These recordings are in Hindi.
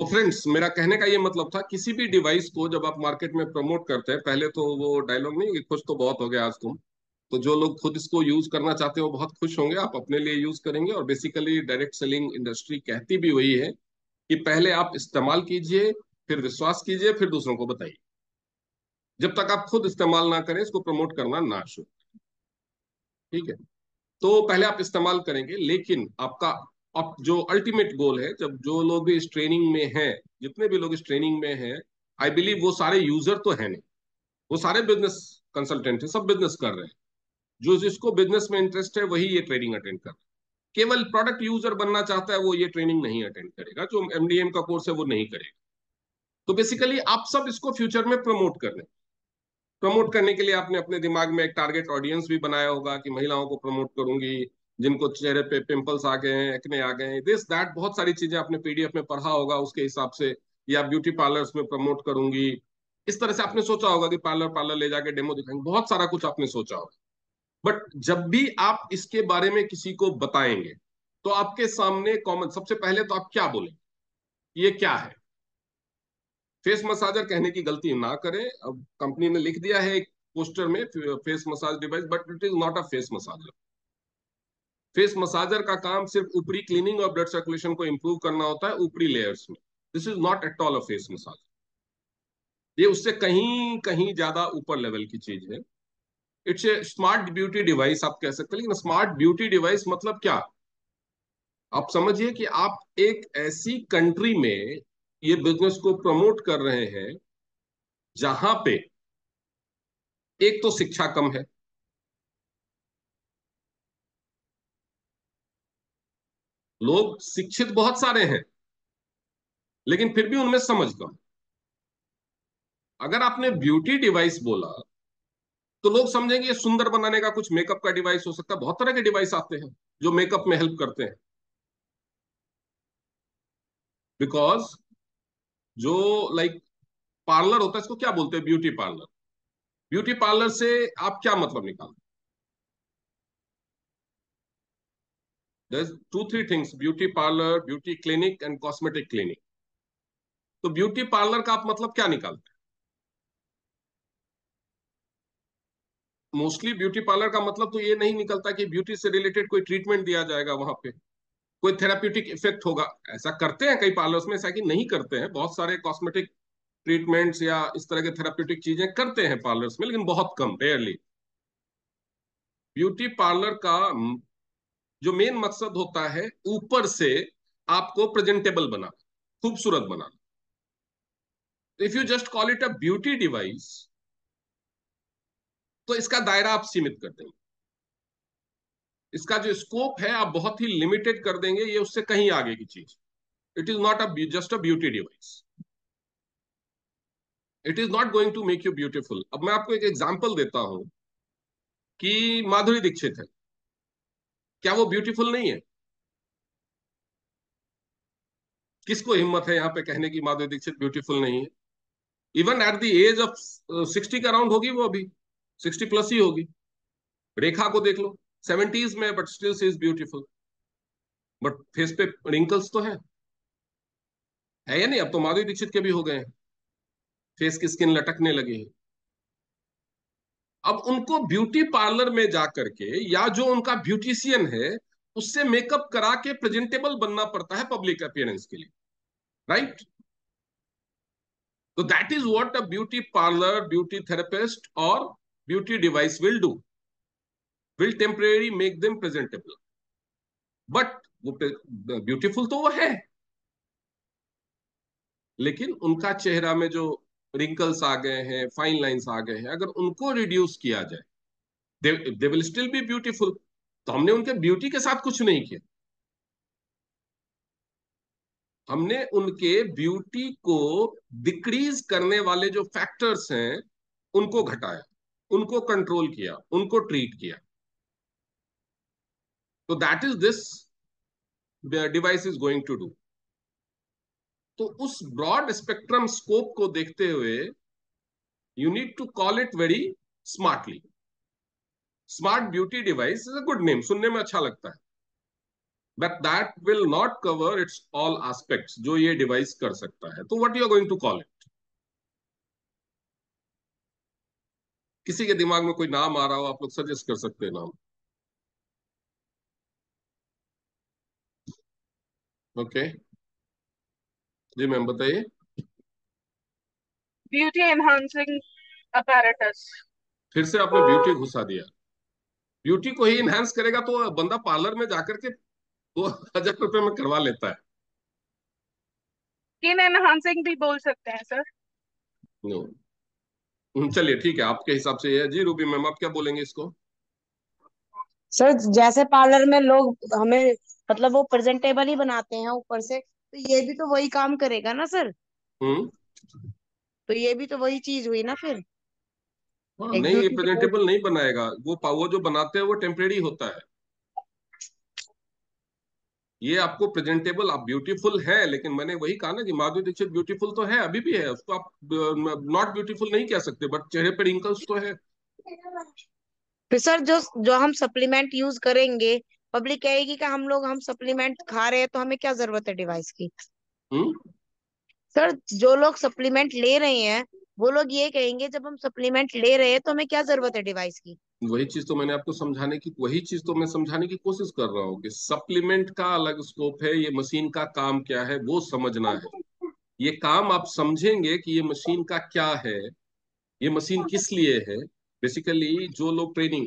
तो फ्रेंड्स मेरा कहने का ये मतलब था किसी भी डिवाइस को जब आप मार्केट में प्रमोट करते हैं पहले तो वो डायलॉग नहीं खुश तो बहुत हो गया आज तुम तो जो लोग खुद इसको यूज करना चाहते हो बहुत खुश होंगे आप अपने लिए यूज करेंगे और बेसिकली डायरेक्ट सेलिंग इंडस्ट्री कहती भी वही है कि पहले आप इस्तेमाल कीजिए फिर विश्वास कीजिए फिर दूसरों को बताइए जब तक आप खुद इस्तेमाल ना करें इसको प्रमोट करना ना शुरू ठीक है तो पहले आप इस्तेमाल करेंगे लेकिन आपका अब जो अल्टीमेट गोल है जब जो लोग भी इस ट्रेनिंग में हैं जितने भी लोग इस ट्रेनिंग में हैं आई बिलीव वो सारे यूजर तो है नहीं वो सारे बिजनेस कंसल्टेंट है सब बिजनेस कर रहे हैं जो जिसको बिजनेस में इंटरेस्ट है वही ये ट्रेनिंग अटेंड कर रहे केवल प्रोडक्ट यूजर बनना चाहता है वो ये ट्रेनिंग नहीं अटेंड करेगा जो एमडीएम का कोर्स है वो नहीं करेगा तो बेसिकली आप सब इसको फ्यूचर में प्रमोट कर रहे हैं प्रमोट करने के लिए आपने अपने दिमाग में एक टारगेट ऑडियंस भी बनाया होगा कि महिलाओं को प्रमोट करूंगी जिनको चेहरे पे पिंपल्स आ गए हैं एक्ने आ गए हैं दिस दैट बहुत सारी चीजें आपने पीडीएफ में पढ़ा होगा उसके हिसाब से या ब्यूटी पार्लर्स में प्रमोट करूंगी इस तरह से आपने सोचा होगा कि पार्लर पार्लर ले जाके डेमो दिखाएंगे बहुत सारा कुछ आपने सोचा होगा बट जब भी आप इसके बारे में किसी को बताएंगे तो आपके सामने कॉमन सबसे पहले तो आप क्या बोलेंगे ये क्या है फेस मसाजर कहने की गलती ना करें अब कंपनी ने लिख दिया है एक पोस्टर में face massage device but it is not a face massager face massager का काम सिर्फ ऊपरी क्लीनिंग और ब्लड सर्कुलेशन को इंप्रूव करना होता है ऊपरी लेयर्स में this is not at all a face massager ये उससे कहीं कहीं ज्यादा ऊपर लेवल की चीज है it's a smart beauty device आप कह सकते हैं लेकिन स्मार्ट ब्यूटी डिवाइस मतलब क्या आप समझिए कि आप एक ऐसी कंट्री में ये बिजनेस को प्रमोट कर रहे हैं जहां पे एक तो शिक्षा कम है लोग शिक्षित बहुत सारे हैं लेकिन फिर भी उनमें समझ कम अगर आपने ब्यूटी डिवाइस बोला तो लोग समझेंगे ये सुंदर बनाने का कुछ मेकअप का डिवाइस हो सकता है बहुत तरह के डिवाइस आते हैं जो मेकअप में हेल्प करते हैं बिकॉज जो लाइक like, पार्लर होता है इसको क्या बोलते हैं ब्यूटी पार्लर ब्यूटी पार्लर से आप क्या मतलब निकालते there's two, three things, beauty parlor, beauty clinic and cosmetic clinic. तो ब्यूटी पार्लर का आप मतलब क्या निकालते हैं मोस्टली ब्यूटी पार्लर का मतलब तो ये नहीं निकलता कि ब्यूटी से रिलेटेड कोई ट्रीटमेंट दिया जाएगा वहां पे कोई थेराप्यूटिक इफेक्ट होगा ऐसा करते हैं कई पार्लर्स में ऐसा कि नहीं करते हैं बहुत सारे कॉस्मेटिक ट्रीटमेंट्स या इस तरह के थेराप्यूटिक चीजें करते हैं पार्लर्स में लेकिन बहुत कम रेयरली ब्यूटी पार्लर का जो मेन मकसद होता है ऊपर से आपको प्रेजेंटेबल बनाना खूबसूरत बनाना if you just call it a beauty device तो इसका दायरा आप सीमित कर देंगे इसका जो स्कोप है आप बहुत ही लिमिटेड कर देंगे ये उससे कहीं आगे की चीज it is not a just a beauty device it is not going to make you beautiful अब मैं आपको एक एग्जाम्पल देता हूं कि माधुरी दीक्षित है क्या वो ब्यूटीफुल नहीं है किसको हिम्मत है यहाँ पे कहने की माधुरी दीक्षित ब्यूटीफुल नहीं है even at the age of sixty का राउंड होगी वो अभी सिक्सटी प्लस ही होगी रेखा को देख लो सेवेंटीज में but still is beautiful but face पे रिंकल्स तो है है या नहीं अब तो माधुरी दीक्षित के भी हो गए हैं फेस की स्किन लटकने लगी है अब उनको ब्यूटी पार्लर में जा करके या जो उनका ब्यूटिशियन है उससे मेकअप करा के प्रेजेंटेबल बनना पड़ता है पब्लिक अपियरेंस के लिए राइट तो that is what a beauty parlour beauty therapist और beauty device will do will temporary make them presentable but वो ब्यूटीफुल तो वो है लेकिन उनका चेहरा में जो रिंकल्स आ गए हैं फाइन लाइंस आ गए हैं अगर उनको रिड्यूस किया जाए they will still be beautiful तो हमने उनके ब्यूटी के साथ कुछ नहीं किया हमने उनके ब्यूटी को डिक्रीज करने वाले जो फैक्टर्स हैं उनको घटाया उनको कंट्रोल किया उनको ट्रीट किया तो that is this device is going to do तो उस ब्रॉड स्पेक्ट्रम स्कोप को देखते हुए you need to call it very smartly smart beauty device is a good name सुनने में अच्छा लगता है but that will not cover its all aspect जो ये डिवाइस कर सकता है तो what you are going to call it किसी के दिमाग में कोई नाम आ रहा हो आप लोग सजेस्ट कर सकते हैं नाम ओके okay. जी मैम बताइए ब्यूटी एनहांसिंग अपैरेटस फिर से आपने ब्यूटी घुसा दिया ब्यूटी को ही इनहेंस करेगा तो बंदा पार्लर में जाकर के दो हजार रुपए में करवा लेता है स्किन एनहांसिंग भी बोल सकते हैं सर नो हम्म, चलिए ठीक है आपके हिसाब से ये जी रूबी मैम आप क्या बोलेंगे इसको सर जैसे पार्लर में लोग हमें मतलब वो प्रेजेंटेबल ही बनाते हैं ऊपर से तो ये भी तो वही काम करेगा ना सर हम्म तो ये भी तो वही चीज हुई ना फिर हाँ, नहीं ये प्रेजेंटेबल तो नहीं बनाएगा वो पावर जो बनाते हैं वो टेम्परेरी होता है ये आपको प्रेजेंटेबल आप ब्यूटीफुल है लेकिन मैंने वही कहा ना कि माधुरी दीक्षित ब्यूटीफुल तो है अभी भी है उसको आप नॉट ब्यूटीफुल नहीं कह सकते बट चेहरे पर रिंकल्स तो है तो सर जो जो हम सप्लीमेंट यूज करेंगे पब्लिक कहेगी कि हम लोग हम सप्लीमेंट खा रहे हैं तो हमें क्या जरूरत है डिवाइस की हुँ? हम्म? सर जो लोग सप्लीमेंट ले रहे हैं वो लोग ये कहेंगे जब हम सप्लीमेंट ले रहे हैं तो हमें क्या जरूरत है डिवाइस की वही चीज तो मैंने आपको समझाने की वही चीज तो मैं समझाने की कोशिश कर रहा हूँ कि सप्लीमेंट का अलग स्कोप है ये मशीन का काम क्या है वो समझना है ये काम आप समझेंगे कि ये मशीन का क्या है ये मशीन किस लिए है बेसिकली जो लोग ट्रेनिंग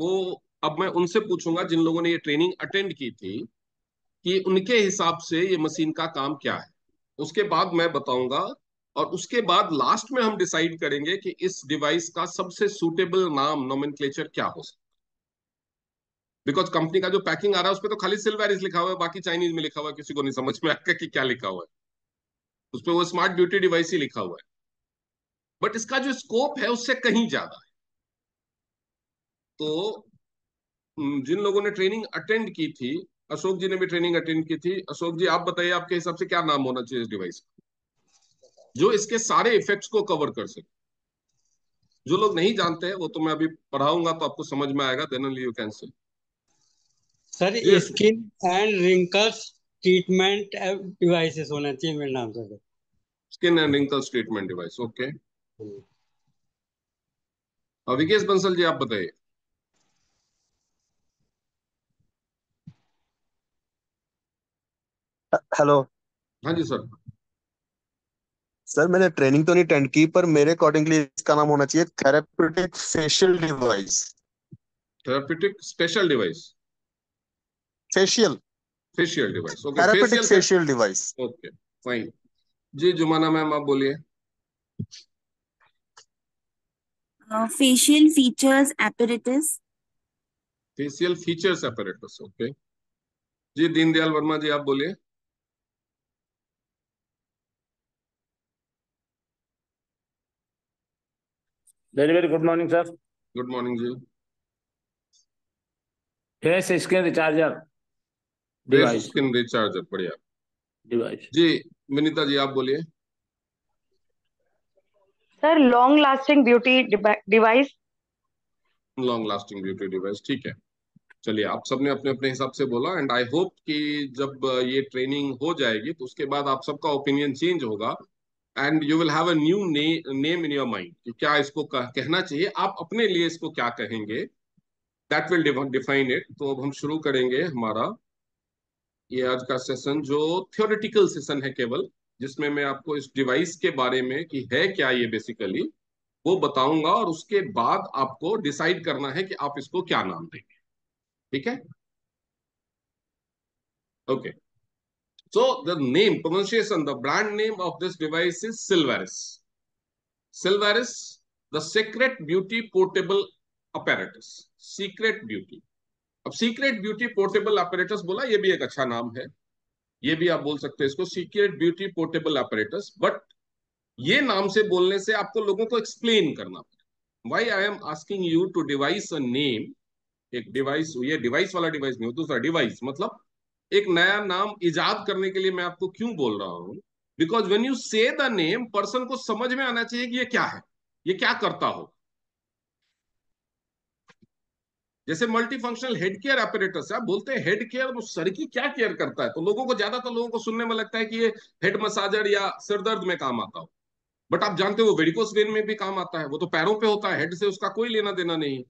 वो अब मैं उनसे पूछूंगा जिन लोगों ने ये ट्रेनिंग अटेंड की थी कि उनके हिसाब से ये मशीन का काम क्या है उसके बाद मैं बताऊंगा और उसके बाद लास्ट में हम डिसाइड करेंगे कि इस डिवाइस का सबसे सूटेबल नाम नोमिन क्या हो सकता बिकॉज कंपनी का जो पैकिंग आ रहा है उस तो खाली सिल्वेरिस लिखा हुआ है बाकी चाइनीज में लिखा हुआ है किसी को नहीं समझ में आएगा कि क्या लिखा हुआ है उस वो स्मार्ट ड्यूटी डिवाइस ही लिखा हुआ है बट इसका जो स्कोप है उससे कहीं ज्यादा है तो जिन लोगों ने ट्रेनिंग अटेंड की थी अशोक जी ने भी ट्रेनिंग अटेंड की थी अशोक जी आप बताइए आपके हिसाब से क्या नाम होना चाहिए इस डिवाइस जो इसके सारे इफेक्ट्स को कवर कर सके जो लोग नहीं जानते हैं वो तो मैं अभी पढ़ाऊंगा तो आपको समझ में आएगा then you can say sir skin and wrinkles treatment devices होना चाहिए मेरे नाम से skin and wrinkles treatment device okay Avikesh Bansal ji आप बताइए हेलो हाँ जी सर सर मैंने ट्रेनिंग तो नहीं अटेंड की पर मेरे अकॉर्डिंगली इसका नाम होना चाहिए therapeutic facial device therapeutic special device facial facial device okay therapeutic facial device okay fine जी जुमाना मैम आप बोलिए facial features apparatus facial features apparatus okay जी दीनदयाल वर्मा जी आप बोलिए very very good morning sir good morning जी face screen recharger face screen recharger बढ़िया डिवाइस जी विनीता जी आप बोलिए sir long lasting beauty device long lasting beauty device ठीक है चलिए आप सबने अपने अपने हिसाब से बोला एंड आई होप कि जब ये ट्रेनिंग हो जाएगी तो उसके बाद आप सबका ओपिनियन चेंज होगा and you will have a new name in your mind क्या इसको कह, कहना चाहिए आप अपने लिए इसको क्या कहेंगे दैट विल डिफाइन इट तो अब हम शुरू करेंगे हमारा ये आज का सेशन जो थियोरिटिकल सेशन है केवल जिसमें मैं आपको इस डिवाइस के बारे में कि है क्या ये बेसिकली वो बताऊंगा और उसके बाद आपको डिसाइड करना है कि आप इसको क्या नाम देंगे ठीक है okay okay. So the name, pronunciation, the brand name of this device is Silvaris. Silvaris, the secret beauty portable apparatus. Secret beauty. अब सीक्रेट ब्यूटी पोर्टेबल ऑपरेटर्स बोला ये भी एक अच्छा नाम है ये भी आप बोल सकते हैं इसको secret beauty portable operators but ये नाम से बोलने से आपको लोगों को एक्सप्लेन करना पड़ेगा why I am asking you to device a name एक डिवाइस ये डिवाइस वाला डिवाइस नहीं हो दूसरा डिवाइस मतलब एक नया नाम इजाद करने के लिए मैं आपको क्यों बोल रहा हूं because when you say the name person को समझ में आना चाहिए कि ये क्या है ये क्या करता हो जैसे multi functional head care operators आप बोलते हैं हेड केयर वो सर की क्या केयर करता है तो लोगों को ज्यादातर लोगों को सुनने में लगता है कि ये हेड मसाजर या सिरदर्द में काम आता हो बट आप जानते हो वेडिकोस वेन में भी काम आता है वो तो पैरों पे होता है हेड से उसका कोई लेना देना नहीं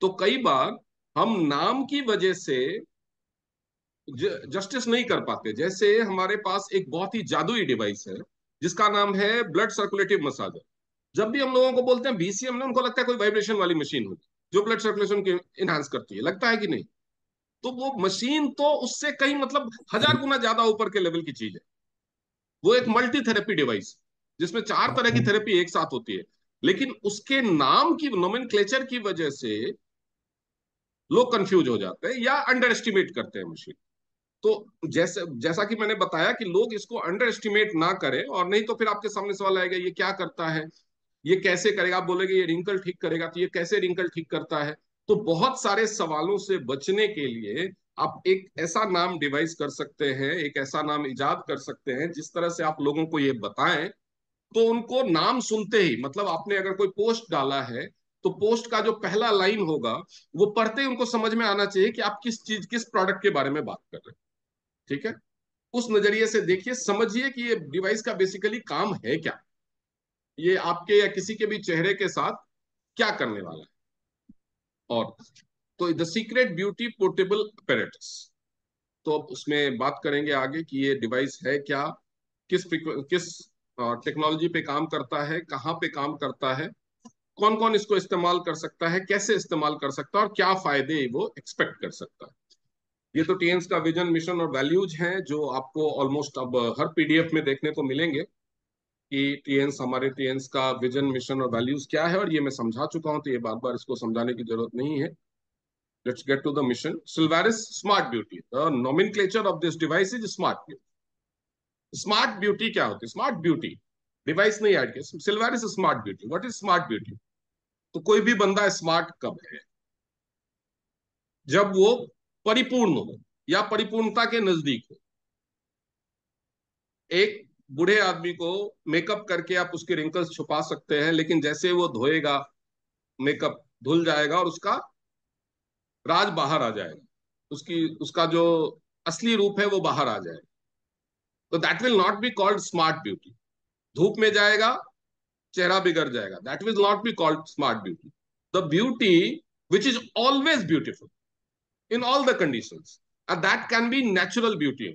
तो कई बार हम नाम की वजह से जस्टिस नहीं कर पाते जैसे हमारे पास एक बहुत ही जादुई डिवाइस है जिसका नाम है ब्लड सर्कुलेटिव मसाजर जब भी हम लोगों को बोलते हैं बीसीएम ना उनको लगता है कोई वाइब्रेशन वाली मशीन होगी जो ब्लड सर्कुलेशन को इनहांस करती है लगता है कि नहीं तो वो मशीन तो उससे कहीं मतलब हजार गुना ज्यादा ऊपर के लेवल की चीज है वो एक मल्टी थेरेपी डिवाइस जिसमें चार तरह की थेरेपी एक साथ होती है लेकिन उसके नाम की नोमिन की वजह से लोग कंफ्यूज हो जाते हैं या अंडर एस्टिमेट करते हैं मशीन तो जैसे जैसा कि मैंने बताया कि लोग इसको अंडर एस्टिमेट ना करें और नहीं तो फिर आपके सामने सवाल आएगा ये क्या करता है ये कैसे करेगा आप बोलेंगे ये रिंकल ठीक करेगा तो ये कैसे रिंकल ठीक करता है तो बहुत सारे सवालों से बचने के लिए आप एक ऐसा नाम डिवाइस कर सकते हैं एक ऐसा नाम ईजाद कर सकते हैं जिस तरह से आप लोगों को ये बताएं तो उनको नाम सुनते ही मतलब आपने अगर कोई पोस्ट डाला है तो पोस्ट का जो पहला लाइन होगा वो पढ़ते ही उनको समझ में आना चाहिए कि आप किस चीज किस प्रोडक्ट के बारे में बात कर रहे हैं ठीक है उस नजरिए से देखिए समझिए कि ये डिवाइस का बेसिकली काम है क्या ये आपके या किसी के भी चेहरे के साथ क्या करने वाला है और तो the secret beauty portable apparatus तो अब उसमें बात करेंगे आगे कि ये डिवाइस है क्या किस किस टेक्नोलॉजी पे काम करता है कहाँ पे काम करता है कौन कौन इसको इस्तेमाल कर सकता है कैसे इस्तेमाल कर सकता है और क्या फायदे वो एक्सपेक्ट कर सकता है ये तो टीएंस का विजन मिशन और वैल्यूज हैं जो आपको ऑलमोस्ट अब हर पीडीएफ में देखने को मिलेंगे कि टीएंस हमारे टीएंस का विजन मिशन और वैल्यूज क्या है और ये मैं समझा चुका हूं तो ये बार बार इसको समझाने की जरूरत नहीं है let's get to the mission Silveris smart beauty the nomen of this device is smart beauty smart beauty क्या होती है स्मार्ट ब्यूटी डिवाइस नहीं ऐड किया Silveris smart beauty what is smart beauty तो कोई भी बंदा स्मार्ट कब है जब वो परिपूर्ण हो या परिपूर्णता के नजदीक हो एक बूढ़े आदमी को मेकअप करके आप उसके रिंकल्स छुपा सकते हैं लेकिन जैसे वो धोएगा मेकअप धुल जाएगा और उसका राज बाहर आ जाएगा उसकी उसका जो असली रूप है वो बाहर आ जाएगा तो that will not be called smart beauty धूप में जाएगा चेहरा बिगड़ जाएगा that will not be called smart beauty the beauty which is always beautiful in all the condition that can be natural beauty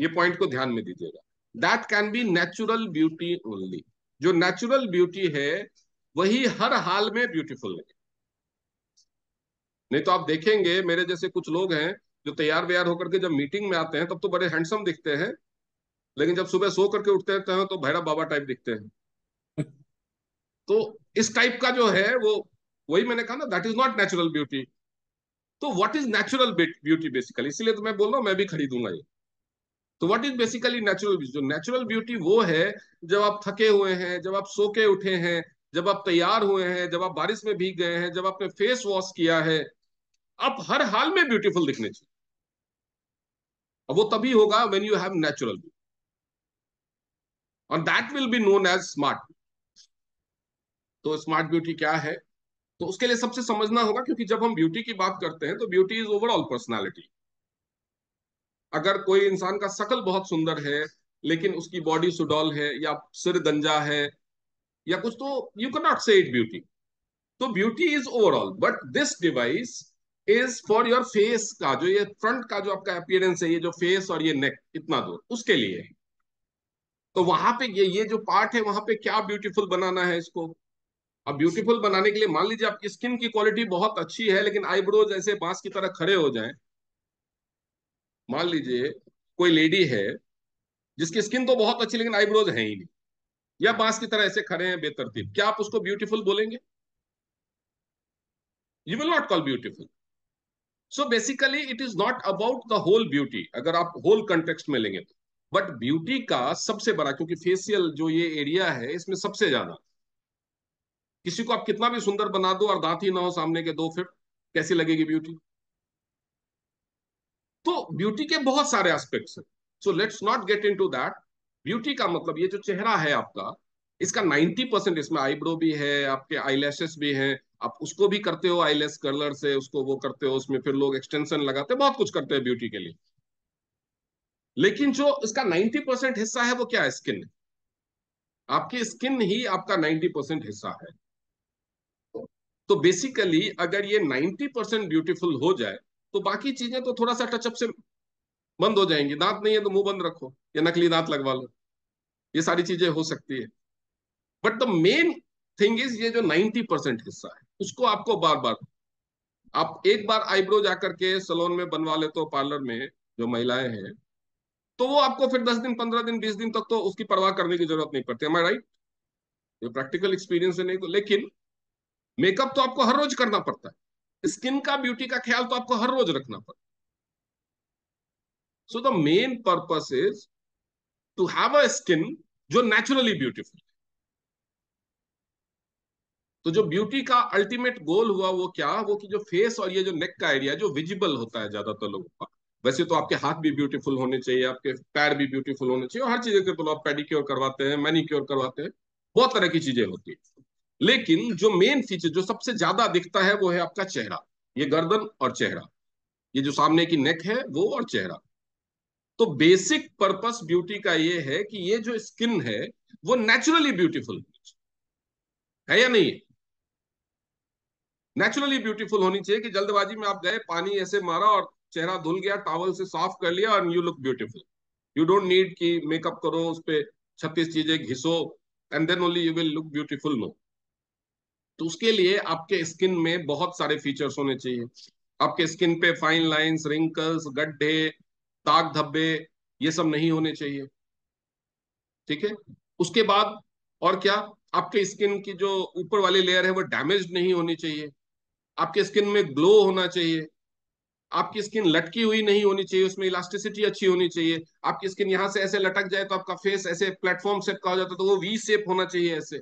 ये पॉइंट को ध्यान में दीजिएगा that can be natural beauty only जो नेचुरल ब्यूटी है वही हर हाल में ब्यूटीफुल लगे नहीं तो आप देखेंगे मेरे जैसे कुछ लोग हैं जो तैयार व्यार होकर के जब मीटिंग में आते हैं तब तो बड़े हैंडसम दिखते हैं लेकिन जब सुबह सो करके उठते रहते तो हैं तो भैरव बाबा टाइप दिखते हैं तो इस टाइप का जो है वो वही मैंने कहा ना that is not natural beauty तो what is natural beauty basically इसलिए तो मैं बोल रहा हूँ मैं भी खरीदूंगा ये तो what is basically natural beauty natural beauty वो है जब आप थके हुए हैं जब आप सो के उठे हैं जब आप तैयार हुए हैं जब आप बारिश में भीग गए हैं जब आपने फेस वॉश किया है आप हर हाल में ब्यूटीफुल दिखने चाहिए अब वो तभी होगा when you have natural beauty और that will be known as smart तो स्मार्ट ब्यूटी क्या है तो उसके लिए सबसे समझना होगा क्योंकि जब हम ब्यूटी की बात करते हैं तो ब्यूटी इज ओवरऑल पर्सनैलिटी अगर कोई इंसान का शकल बहुत सुंदर है लेकिन उसकी बॉडी सुडॉल है या सिर गंजा है या कुछ तो you can not say it beauty तो beauty is overall but this device is for your face का जो ये फ्रंट का जो आपका अपियरेंस है ये जो फेस और ये नेक इतना दूर उसके लिए तो वहां पे ये ये जो पार्ट है वहां पे क्या ब्यूटीफुल बनाना है इसको अब ब्यूटीफुल बनाने के लिए मान लीजिए आपकी स्किन की क्वालिटी बहुत अच्छी है लेकिन आईब्रोज ऐसे बांस की तरह खड़े हो जाए मान लीजिए कोई लेडी है जिसकी स्किन तो बहुत अच्छी लेकिन आईब्रोज है ही नहीं या बांस की तरह ऐसे खड़े हैं बेतरतीब क्या आप उसको ब्यूटीफुल बोलेंगे you will not call beautiful so basically it is not about the whole beauty अगर आप होल कंटेक्स्ट में लेंगे तो बट ब्यूटी का सबसे बड़ा क्योंकि फेसियल जो ये एरिया है इसमें सबसे ज्यादा किसी को आप कितना भी सुंदर बना दो और दांत ही ना हो सामने के दो फिट कैसी लगेगी ब्यूटी तो ब्यूटी के बहुत सारे एस्पेक्ट्स हैं so let's not get into that beauty का मतलब ये जो चेहरा है आपका इसका 90 परसेंट इसमें आईब्रो भी है आपके आईलैशेस भी हैं आप उसको भी करते हो आईलेस कलर से उसको वो करते हो उसमें फिर लोग एक्सटेंशन लगाते बहुत कुछ करते हैं ब्यूटी के लिए लेकिन जो इसका 90 परसेंट हिस्सा है वो क्या है स्किन आपकी स्किन ही आपका 90 परसेंट हिस्सा है तो बेसिकली अगर ये 90 परसेंट ब्यूटीफुल हो जाए तो बाकी चीजें तो थोड़ा सा टचअप से बंद हो जाएंगी दांत नहीं है तो मुंह बंद रखो या नकली दांत लगवा लो ये सारी चीजें हो सकती है but the main thing is ये जो 90 परसेंट हिस्सा है उसको आपको बार बार आप एक बार आईब्रो जाकर के सलोन में बनवा लेते हो पार्लर में जो महिलाएं हैं तो वो आपको फिर दस दिन पंद्रह दिन बीस दिन तक तो उसकी परवाह करने की जरूरत नहीं पड़ती हमारे राइट ये प्रैक्टिकल एक्सपीरियंस है नहीं तो लेकिन मेकअप तो आपको हर रोज करना पड़ता है स्किन का ब्यूटी का ख्याल तो आपको हर रोज रखना पड़ता है so the main purpose is to have a skin जो नेचुरली ब्यूटीफुल तो जो ब्यूटी का अल्टीमेट गोल हुआ वो क्या वो कि जो फेस और ये जो नेक का एरिया जो विजिबल होता है ज्यादातर लोगों का वैसे तो आपके हाथ भी ब्यूटीफुल होने चाहिए आपके पैर भी ब्यूटीफुल होने चाहिए और हर चीज के तो आप पेडिक्योर करवाते हैं मैनिक्योर करवाते हैं बहुत तरह की चीजें होती है लेकिन जो मेन फीचर जो सबसे ज्यादा दिखता है वो है आपका चेहरा ये गर्दन और चेहरा ये जो सामने की नेक है वो और चेहरा तो बेसिक पर्पस ब्यूटी का ये है कि ये जो स्किन है वो नेचुरली ब्यूटीफुल है या नहीं नेचुरली ब्यूटीफुल होनी चाहिए कि जल्दबाजी में आप गए पानी ऐसे मारा और चेहरा धुल गया टावल से साफ कर लिया और you look beautiful you don't need कि मेकअप करो उस पर छत्तीस चीजें घिसो and then only you will look beautiful no तो उसके लिए आपके स्किन में बहुत सारे फीचर्स होने चाहिए आपके स्किन पे फाइन लाइंस रिंकल्स गड्ढे दाग धब्बे ये सब नहीं होने चाहिए ठीक है उसके बाद और क्या आपके स्किन की जो ऊपर वाली लेयर है वो डैमेज नहीं होनी चाहिए आपके स्किन में ग्लो होना चाहिए आपकी स्किन लटकी हुई नहीं होनी चाहिए उसमें इलास्टिसिटी अच्छी होनी चाहिए आपकी स्किन यहां से ऐसे लटक जाए तो आपका फेस ऐसे प्लेटफॉर्म सेप का हो जाता है तो वो वी सेप होना चाहिए ऐसे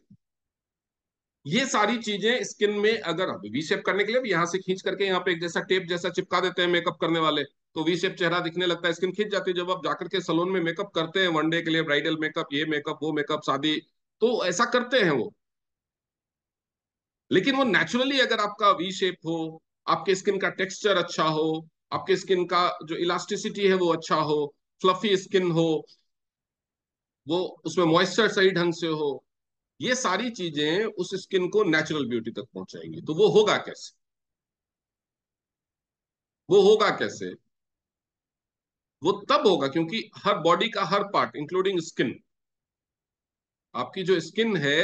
ये सारी चीजें स्किन में अगर अभी वी शेप करने के लिए भी से खींच करके यहाँ पे एक जैसा टेप जैसा चिपका देते हैं मेकअप करने वाले तो वी शेप चेहरा दिखने लगता है स्किन खींच जाती है जब आप जाकर के सलोन में मेकअप करते हैं वनडे के लिए ब्राइडल मेकअप ये मेकअप वो मेकअप शादी तो ऐसा करते हैं वो लेकिन वो नेचुरली अगर आपका वी शेप हो आपके स्किन का टेक्सचर अच्छा हो आपके स्किन का जो इलास्टिसिटी है वो अच्छा हो फ्लफी स्किन हो वो उसमें मॉइस्चर सही ढंग से हो ये सारी चीजें उस स्किन को नेचुरल ब्यूटी तक पहुंचाएंगी तो वो होगा कैसे वो होगा कैसे वो तब होगा क्योंकि हर बॉडी का हर पार्ट इंक्लूडिंग स्किन आपकी जो स्किन है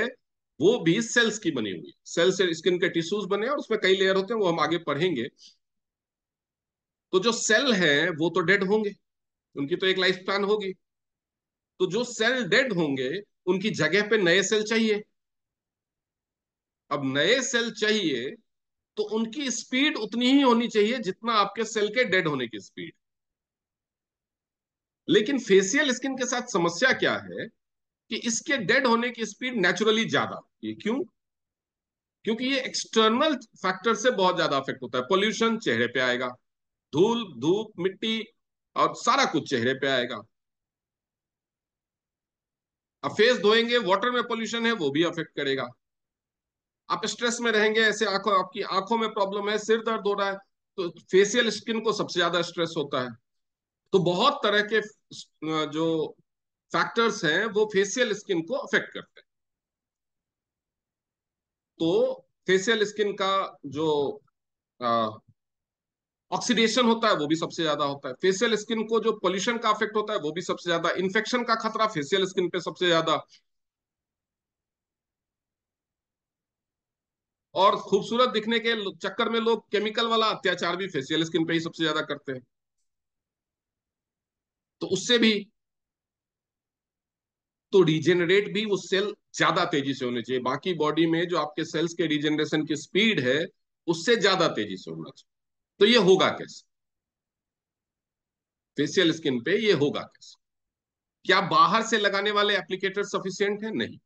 वो भी सेल्स की बनी हुई सेल से स्किन के टिश्यूज बने और उसमें कई लेयर होते हैं वो हम आगे पढ़ेंगे तो जो सेल है वो तो डेड होंगे उनकी तो एक लाइफ स्पैन होगी तो जो सेल डेड होंगे उनकी जगह पे नए सेल चाहिए अब नए सेल चाहिए तो उनकी स्पीड उतनी ही होनी चाहिए जितना आपके सेल के डेड होने की स्पीड लेकिन फेसियल स्किन के साथ समस्या क्या है कि इसके डेड होने की स्पीड नेचुरली ज्यादा ये क्यों क्योंकि ये एक्सटर्नल फैक्टर से बहुत ज्यादा अफेक्ट होता है पोल्यूशन चेहरे पे आएगा धूल धूप मिट्टी और सारा कुछ चेहरे पे आएगा अब फेस धोएंगे वाटर में पोल्यूशन है वो भी अफेक्ट करेगा आप स्ट्रेस में रहेंगे ऐसे आंखों आपकी आंखों में प्रॉब्लम है सिर दर्द हो रहा है तो फेसियल स्किन को सबसे ज्यादा स्ट्रेस होता है तो बहुत तरह के जो फैक्टर्स हैं वो फेसियल स्किन को अफेक्ट करते हैं तो फेसियल स्किन का जो ऑक्सीडेशन होता है वो भी सबसे ज्यादा होता है फेशियल स्किन को जो पोल्यूशन का अफेक्ट होता है वो भी सबसे ज्यादा इन्फेक्शन का खतरा फेशियल स्किन पे सबसे ज्यादा और खूबसूरत दिखने के चक्कर में लोग केमिकल वाला अत्याचार भी फेशियल स्किन पे ही सबसे ज्यादा करते हैं तो उससे भी तो रिजेनरेट भी वो सेल ज्यादा तेजी से होने चाहिए बाकी बॉडी में जो आपके सेल्स के रिजेनरेशन की स्पीड है उससे ज्यादा तेजी से होना चाहिए तो ये होगा कैसे फेसियल स्किन पे ये होगा कैसे क्या बाहर से लगाने वाले एप्लीकेटर सफिशियंट है नहीं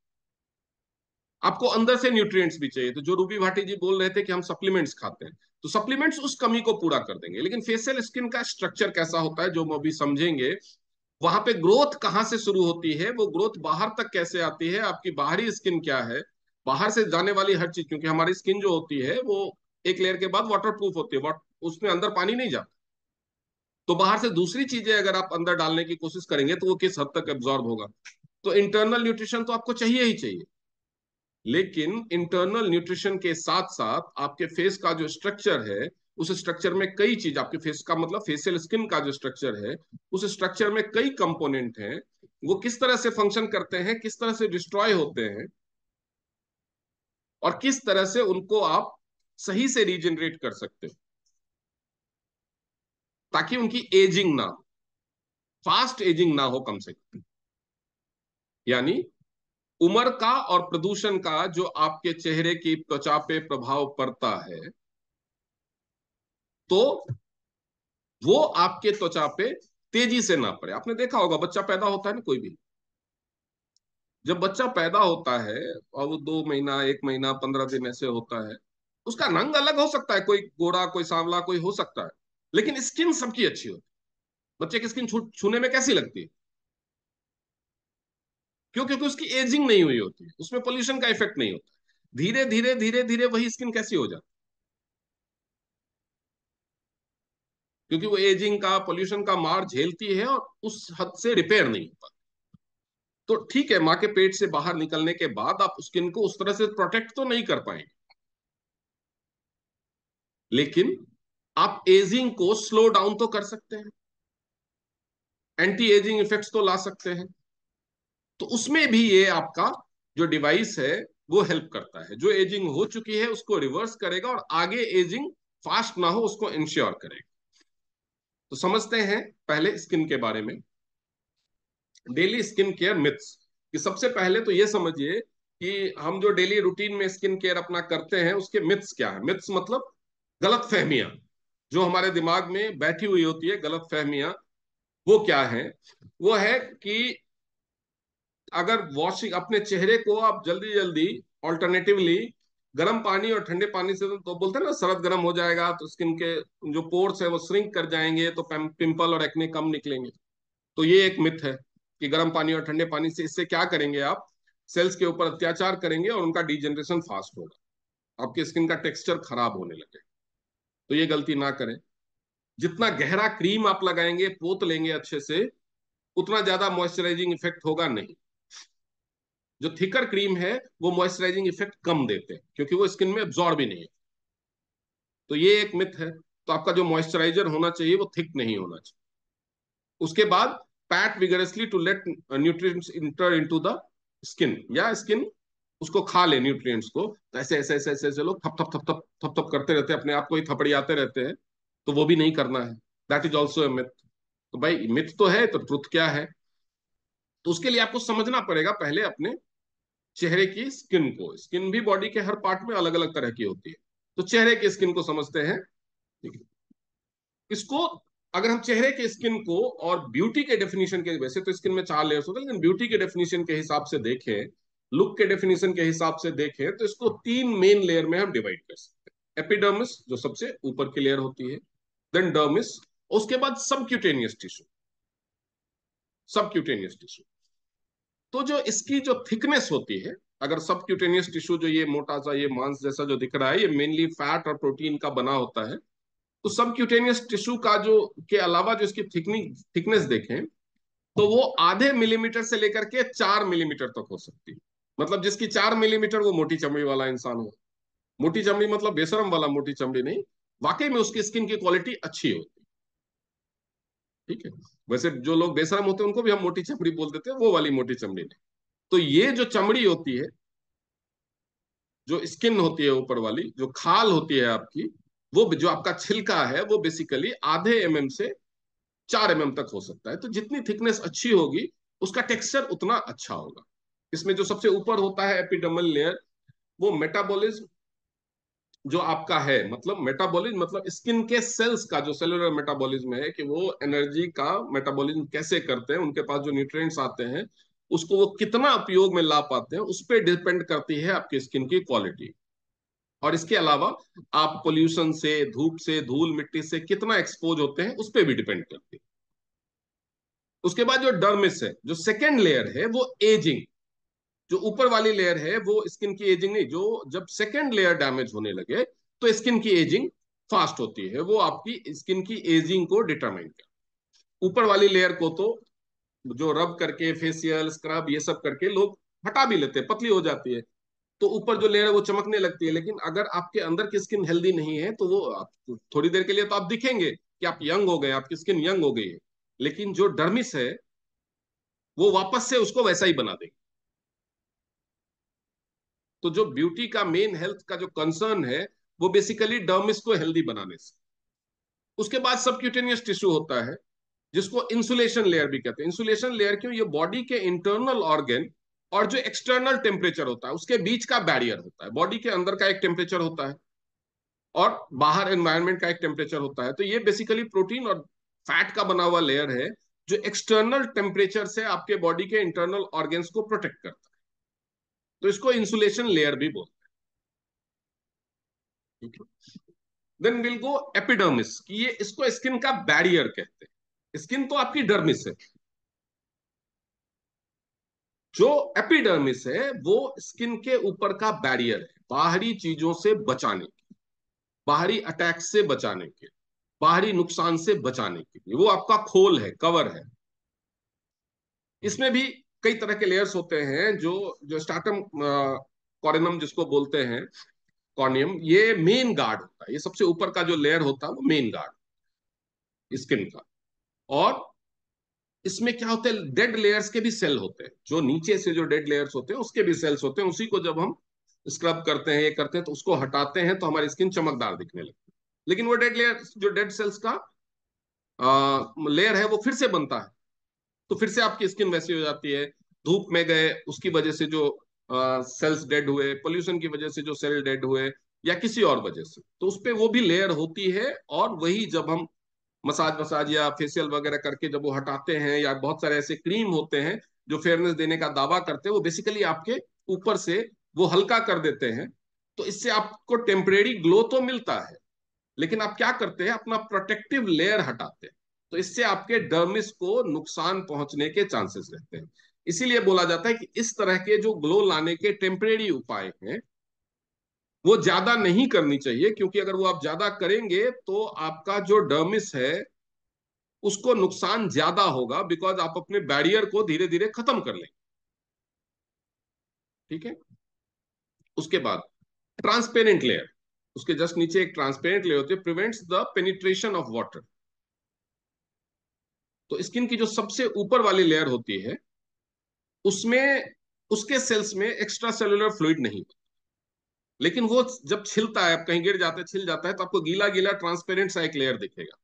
आपको अंदर से न्यूट्रिएंट्स भी चाहिए तो जो रूबी भाटी जी बोल रहे थे कि हम सप्लीमेंट्स खाते हैं तो सप्लीमेंट्स उस कमी को पूरा कर देंगे लेकिन फेसियल स्किन का स्ट्रक्चर कैसा होता है जो हम अभी समझेंगे वहां पे ग्रोथ कहां से शुरू होती है वो ग्रोथ बाहर तक कैसे आती है आपकी बाहरी स्किन क्या है बाहर से जाने वाली हर चीज क्योंकि हमारी स्किन जो होती है वो एक लेयर के बाद वाटर प्रूफ होती है उसमें अंदर पानी नहीं जाता तो बाहर से दूसरी चीजें अगर आप अंदर डालने की कोशिश करेंगे तो वो किस हद तक एब्जॉर्ब होगा तो इंटरनल न्यूट्रिशन तो आपको चाहिए ही चाहिए लेकिन इंटरनल न्यूट्रिशन के साथ साथ आपके फेस का जो स्ट्रक्चर है उस स्ट्रक्चर में कई चीज आपके फेस का मतलब फेसियल स्किन का जो स्ट्रक्चर है उस स्ट्रक्चर में कई कंपोनेंट हैं वो किस तरह से फंक्शन करते हैं किस तरह से डिस्ट्रॉय होते हैं और किस तरह से उनको आप सही से रीजनरेट कर सकते हो ताकि उनकी एजिंग ना हो फास्ट एजिंग ना हो कम से कम यानी उम्र का और प्रदूषण का जो आपके चेहरे की त्वचा पे प्रभाव पड़ता है तो वो आपके त्वचा पे तेजी से ना पड़े आपने देखा होगा बच्चा पैदा होता है ना कोई भी जब बच्चा पैदा होता है और वो दो महीना एक महीना पंद्रह दिन ऐसे होता है उसका रंग अलग हो सकता है कोई गोरा कोई सांवला कोई हो सकता है लेकिन स्किन सबकी अच्छी होती है बच्चे की स्किन छूने में कैसी लगती है क्यों क्योंकि तो उसकी एजिंग नहीं हुई होती है उसमें पोल्यूशन का इफेक्ट नहीं होता धीरे धीरे धीरे धीरे वही स्किन कैसी हो जाती क्योंकि वो एजिंग का पोल्यूशन का मार झेलती है और उस हद से रिपेयर नहीं हो पाती तो ठीक है मां के पेट से बाहर निकलने के बाद आप स्किन को उस तरह से प्रोटेक्ट तो नहीं कर पाएंगे लेकिन आप एजिंग को स्लो डाउन तो कर सकते हैं एंटी एजिंग इफेक्ट्स तो ला सकते हैं तो उसमें भी ये आपका जो डिवाइस है वो हेल्प करता है जो एजिंग हो चुकी है उसको रिवर्स करेगा और आगे एजिंग फास्ट ना हो उसको इंश्योर करेगा तो समझते हैं पहले स्किन के बारे में डेली स्किन केयर मिथ्स कि सबसे पहले तो ये समझिए कि हम जो डेली रूटीन में स्किन केयर अपना करते हैं उसके मिथ्स क्या है मिथ्स मतलब गलत फहमियां जो हमारे दिमाग में बैठी हुई होती है गलत फहमियां वो क्या है वो है कि अगर वॉशिंग अपने चेहरे को आप जल्दी जल्दी ऑल्टरनेटिवली गर्म पानी और ठंडे पानी से तो, तो बोलते हैं ना सरद गर्म हो जाएगा तो स्किन के जो पोर्स है वो श्रिंक कर जाएंगे तो पिंपल और एक्ने कम निकलेंगे तो ये एक मिथ है कि गर्म पानी और ठंडे पानी से इससे क्या करेंगे आप सेल्स के ऊपर अत्याचार करेंगे और उनका डिजेनरेशन फास्ट होगा आपकी स्किन का टेक्सचर खराब होने लगेगा तो ये गलती ना करें जितना गहरा क्रीम आप लगाएंगे पोत लेंगे अच्छे से उतना ज्यादा मॉइस्चराइजिंग इफेक्ट होगा नहीं जो थिकर क्रीम है वो मॉइस्चराइजिंग इफेक्ट कम देते हैं क्योंकि वो स्किन में एब्जॉर्ब ही नहीं है तो ये एक मिथ है तो आपका जो मॉइस्चराइजर होना चाहिए वो थिक नहीं होना चाहिए उसके बाद pat vigorously to let nutrient enter to the skin या स्किन उसको खा ले न्यूट्रिएंट्स को तो ऐसे ऐसे ऐसे ऐसे ऐसे लोग थप थप थप थप थप थप करते रहते हैं अपने आप को ही आते रहते हैं तो वो भी नहीं करना है that is also a myth तो भाई मिथ तो है तो ट्रुथ क्या है तो उसके लिए आपको समझना पड़ेगा पहले अपने चेहरे की स्किन को स्किन भी बॉडी के हर पार्ट में अलग अलग तरह की होती है तो चेहरे की स्किन को समझते हैं इसको अगर हम चेहरे के स्किन को और ब्यूटी के डेफिनेशन के वैसे तो स्किन में चार लेयर्स होते हैं लेकिन ब्यूटी के डेफिनेशन के हिसाब से देखें लुक के डेफिनेशन के हिसाब से देखें तो इसको तीन मेन लेयर में हम डिवाइड कर सकते हैं एपिडर्मिस जो सबसे ऊपर की लेयर होती है देन डर्मिस उसके बाद सबक्यूटेनियस टिश्यू सबक्यूटेनियस टिश्यू तो जो इसकी जो थिकनेस होती है अगर सबक्यूटेनियस टिश्यू जो ये मोटा सा ये मांस जैसा जो दिख रहा है ये मेनली फैट और प्रोटीन का बना होता है तो सबक्यूटेनियस टिश्यू का जो के अलावा जो इसकी थिकनिंग थिकनेस देखें तो वो आधे मिलीमीटर से लेकर के चार मिलीमीटर तक हो सकती है मतलब जिसकी चार मिलीमीटर वो मोटी चमड़ी वाला इंसान हो मोटी चमड़ी मतलब बेसरम वाला मोटी चमड़ी नहीं वाकई में उसकी स्किन की क्वालिटी अच्छी होती ठीक है वैसे जो लोग बेसरम होते हैं उनको भी हम मोटी चमड़ी बोल देते हैं वो वाली मोटी चमड़ी नहीं तो ये जो चमड़ी होती है जो स्किन होती है ऊपर वाली जो खाल होती है आपकी वो जो आपका छिलका है वो बेसिकली आधे एम mm से चार एम mm तक हो सकता है तो जितनी थिकनेस अच्छी होगी उसका टेक्सचर उतना अच्छा होगा इसमें जो सबसे ऊपर होता है एपिडमल लेयर वो मेटाबॉलिज्म जो आपका है मतलब मेटाबॉलिज्म मतलब स्किन के सेल्स का जो सेलुलर मेटाबॉलिज्म है कि वो एनर्जी का मेटाबॉलिज्म कैसे करते हैं उनके पास जो न्यूट्रिएंट्स आते हैं उसको वो कितना उपयोग में ला पाते हैं उस पर डिपेंड करती है आपकी स्किन की क्वालिटी और इसके अलावा आप पोल्यूशन से धूप से धूल मिट्टी से कितना एक्सपोज होते हैं उस पर भी डिपेंड करती है उसके बाद जो डर्मिस है जो सेकेंड लेयर है वो एजिंग जो ऊपर वाली लेयर है वो स्किन की एजिंग नहीं जो जब सेकेंड लेयर डैमेज होने लगे तो स्किन की एजिंग फास्ट होती है वो आपकी स्किन की एजिंग को डिटरमाइन कर ऊपर वाली लेयर को तो जो रब करके फेसियल स्क्रब ये सब करके लोग हटा भी लेते हैं पतली हो जाती है तो ऊपर जो लेयर है वो चमकने लगती है लेकिन अगर आपके अंदर की स्किन हेल्दी नहीं है तो वो आप थोड़ी देर के लिए तो आप दिखेंगे कि आप यंग हो गए आपकी स्किन यंग हो गई है लेकिन जो डर्मिस है वो वापस से उसको वैसा ही बना देंगे तो जो ब्यूटी का मेन हेल्थ का जो कंसर्न है वो बेसिकली डर्मिस को हेल्दी बनाने से उसके बाद सबक्यूटेनियस टिश्यू होता है जिसको इंसुलेशन लेयर भी कहते हैं इंसुलेशन लेयर क्यों ये बॉडी के इंटरनल ऑर्गेन और जो एक्सटर्नल टेम्परेचर होता है उसके बीच का बैरियर होता है बॉडी के अंदर का एक टेम्परेचर होता है और बाहर एनवायरमेंट का एक टेम्परेचर होता है तो ये बेसिकली प्रोटीन और फैट का बना हुआ लेयर है जो एक्सटर्नल टेम्परेचर से आपके बॉडी के इंटरनल ऑर्गेन्स को प्रोटेक्ट करता है तो इसको इंसुलेशन लेयर भी बोलते हैं देन विल गो एपिडर्मिस कि ये इसको स्किन का बैरियर कहते हैं स्किन तो आपकी डर्मिस है जो एपिडर्मिस है वो स्किन के ऊपर का बैरियर है बाहरी चीजों से बचाने के बाहरी अटैक से बचाने के बाहरी नुकसान से बचाने के लिए वो आपका खोल है कवर है इसमें भी कई तरह के लेयर्स होते हैं जो जो स्टार्टम कॉरिनम जिसको बोलते हैं कॉर्नियम ये मेन गार्ड होता है ये सबसे ऊपर का जो लेयर होता है वो मेन गार्ड स्किन का और इसमें क्या होता है डेड लेयर्स के भी सेल होते हैं जो नीचे से जो डेड लेयर्स होते हैं उसके भी सेल्स होते हैं उसी को जब हम स्क्रब करते हैं ये करते हैं तो उसको हटाते हैं तो हमारी स्किन चमकदार दिखने लगती है लेकिन वो डेड लेयर जो डेड सेल्स का लेयर है वो फिर से बनता है तो फिर से आपकी स्किन वैसी हो जाती है धूप में गए उसकी वजह से जो सेल्स डेड हुए पोल्यूशन की वजह से जो सेल डेड हुए या किसी और वजह से तो उस पर वो भी लेयर होती है और वही जब हम मसाज वसाज या फेशियल वगैरह करके जब वो हटाते हैं या बहुत सारे ऐसे क्रीम होते हैं जो फेयरनेस देने का दावा करते हैं वो बेसिकली आपके ऊपर से वो हल्का कर देते हैं तो इससे आपको टेम्परेरी ग्लो तो मिलता है लेकिन आप क्या करते हैं अपना प्रोटेक्टिव लेयर हटाते हैं तो इससे आपके डर्मिस को नुकसान पहुंचने के चांसेस रहते हैं इसीलिए बोला जाता है कि इस तरह के जो ग्लो लाने के टेम्परेरी उपाय हैं वो ज्यादा नहीं करनी चाहिए क्योंकि अगर वो आप ज्यादा करेंगे तो आपका जो डर्मिस है उसको नुकसान ज्यादा होगा बिकॉज आप अपने बैरियर को धीरे धीरे खत्म कर लेंगे ठीक है उसके बाद ट्रांसपेरेंट लेयर उसके जस्ट नीचे एक ट्रांसपेरेंट लेयर होती है prevents the penetration of water तो स्किन की जो सबसे ऊपर वाली लेयर होती है उसमें उसके सेल्स में एक्स्ट्रा सेलुलर फ्लूड नहीं होता लेकिन वो जब छिलता है कहीं गिर जाता है छिल जाता है तो आपको गीला गीला ट्रांसपेरेंट सा एक लेयर दिखेगा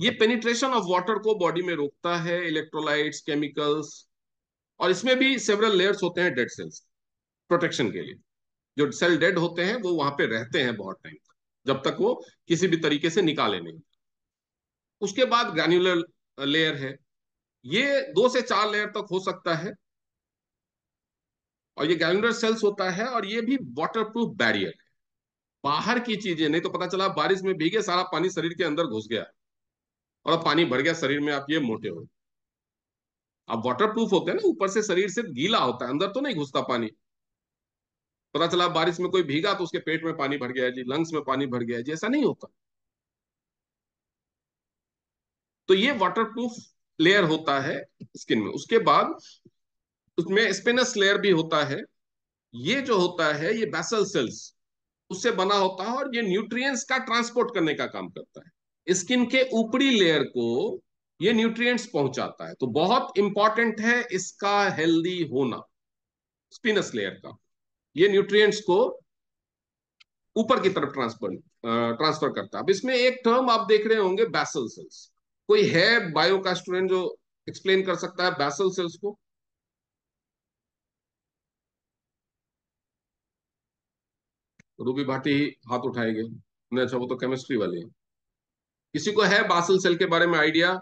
ये पेनिट्रेशन ऑफ वाटर को बॉडी में रोकता है इलेक्ट्रोलाइट्स केमिकल्स और इसमें भी सेवरल लेयर्स होते हैं डेड सेल्स प्रोटेक्शन के लिए जो सेल डेड होते हैं वो वहां पे रहते हैं बहुत टाइम तक जब तक वो किसी भी तरीके से निकाले नहीं उसके बाद ग्रैन्युलर लेयर है ये दो से चार लेयर तक हो सकता है और ये गैलेंडर सेल्स होता है और ये भी वाटर प्रूफ बैरियर है बाहर की चीजें नहीं तो पता चला बारिश में भीगे सारा पानी शरीर के अंदर घुस गया और अब पानी भर गया शरीर में आप ये मोटे हो आप वाटर प्रूफ होते हैं ना ऊपर से शरीर सिर्फ गीला होता है अंदर तो नहीं घुसता पानी पता चला बारिश में कोई भीगा तो उसके पेट में पानी भर गया जी लंग्स में पानी भर गया जी ऐसा नहीं होता तो ये वाटर प्रूफ लेयर होता है स्किन में उसके बाद उसमें स्पिनस लेयर भी होता है ये जो होता है ये बेसल सेल्स उससे बना होता है और ये न्यूट्रिएंट्स का ट्रांसपोर्ट करने का काम करता है स्किन के ऊपरी लेयर को ये न्यूट्रिएंट्स पहुंचाता है तो बहुत इंपॉर्टेंट है इसका हेल्दी होना स्पिनस लेयर का ये न्यूट्रिएंट्स को ऊपर की तरफ ट्रांसफर ट्रांसफर करता है अब इसमें एक टर्म आप देख रहे होंगे बैसल सेल्स कोई है बायो का स्टूडेंट जो एक्सप्लेन कर सकता है बैसल सेल्स को रूबी भाटी हाथ उठाए गए नहीं अच्छा वो तो केमिस्ट्री वाली है किसी को है बासल सेल के बारे में आइडिया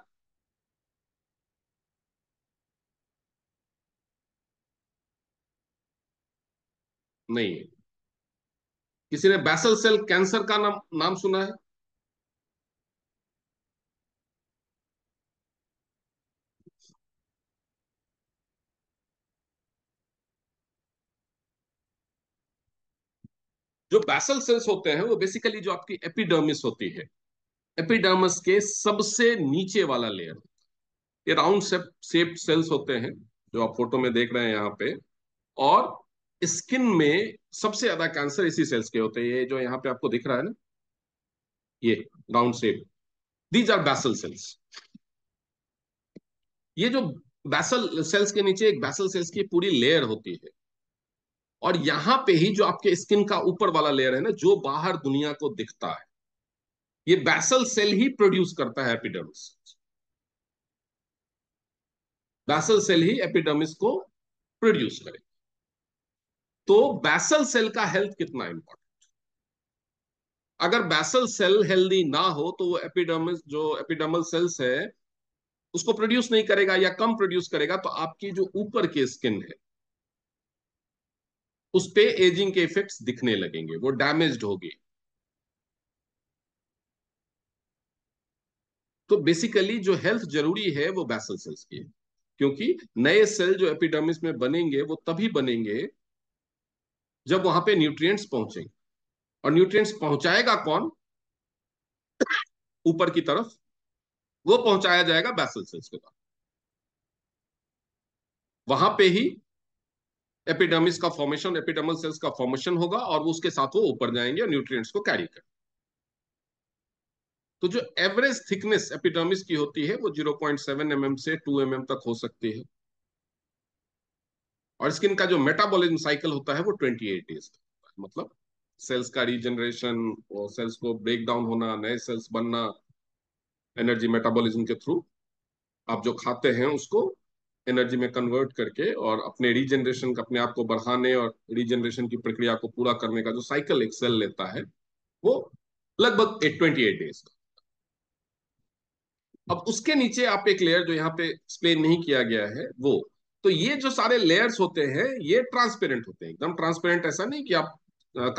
नहीं किसी ने बैसल सेल कैंसर का नाम नाम सुना है जो बैसल सेल्स होते हैं वो बेसिकली जो आपकी एपिडर्मिस होती है एपिडर्मस के सबसे नीचे वाला लेयर ये राउंड सेप सेल्स होते हैं जो आप फोटो में देख रहे हैं यहाँ पे और स्किन में सबसे ज्यादा कैंसर इसी सेल्स के होते हैं ये जो यहाँ पे आपको दिख रहा है ना ये round shape these are basal cells ये जो बैसल सेल्स के नीचे एक बैसल सेल्स की पूरी लेयर होती है और यहां पे ही जो आपके स्किन का ऊपर वाला लेयर है ना जो बाहर दुनिया को दिखता है ये बैसल सेल ही प्रोड्यूस करता है एपिडर्मिस बैसल सेल ही एपिडर्मिस को प्रोड्यूस करेगा तो बैसल सेल का हेल्थ कितना इंपॉर्टेंट अगर बैसल सेल हेल्दी ना हो तो वो एपिडर्मिस जो एपिडर्मल सेल्स है उसको प्रोड्यूस नहीं करेगा या कम प्रोड्यूस करेगा तो आपकी जो ऊपर की स्किन है उस पर एजिंग के इफेक्ट्स दिखने लगेंगे वो डैमेज होगी तो बेसिकली जो हेल्थ जरूरी है वो बैसल सेल्स की है क्योंकि नए सेल जो एपिडर्मिस में बनेंगे वो तभी बनेंगे जब वहां पे न्यूट्रिएंट्स पहुंचेंगे और न्यूट्रिएंट्स पहुंचाएगा कौन ऊपर की तरफ वो पहुंचाया जाएगा बैसल सेल्स के द्वारा वहां पे ही एपिडर्मिस का फॉर्मेशन एपिडर्मल सेल्स का फॉर्मेशन होगा और वो उसके साथ वो ऊपर जाएंगे और न्यूट्रिएंट्स को कैरी करेंगे तो जो एवरेज थिकनेस एपिडर्मिस की होती है वो 0.7 पॉइंट mm से 2 एम mm तक हो सकती है और स्किन का जो मेटाबॉलिज्म साइकिल होता है वो 28 एट डेज मतलब सेल्स का रीजनरेशन सेल्स को ब्रेक डाउन होना नए सेल्स बनना एनर्जी मेटाबॉलिज्म के थ्रू आप जो खाते हैं उसको एनर्जी में कन्वर्ट करके और अपने रीजनरेशन अपने आप को बढ़ाने और रीजनरेशन की प्रक्रिया को पूरा करने का जो साइकिल एक सेल लेता है वो लगभग एट ट्वेंटी एट डेज का अब उसके नीचे आप एक लेयर जो यहाँ पे एक्सप्लेन नहीं किया गया है वो तो ये जो सारे लेयर्स होते हैं ये ट्रांसपेरेंट होते हैं एकदम ट्रांसपेरेंट ऐसा नहीं कि आप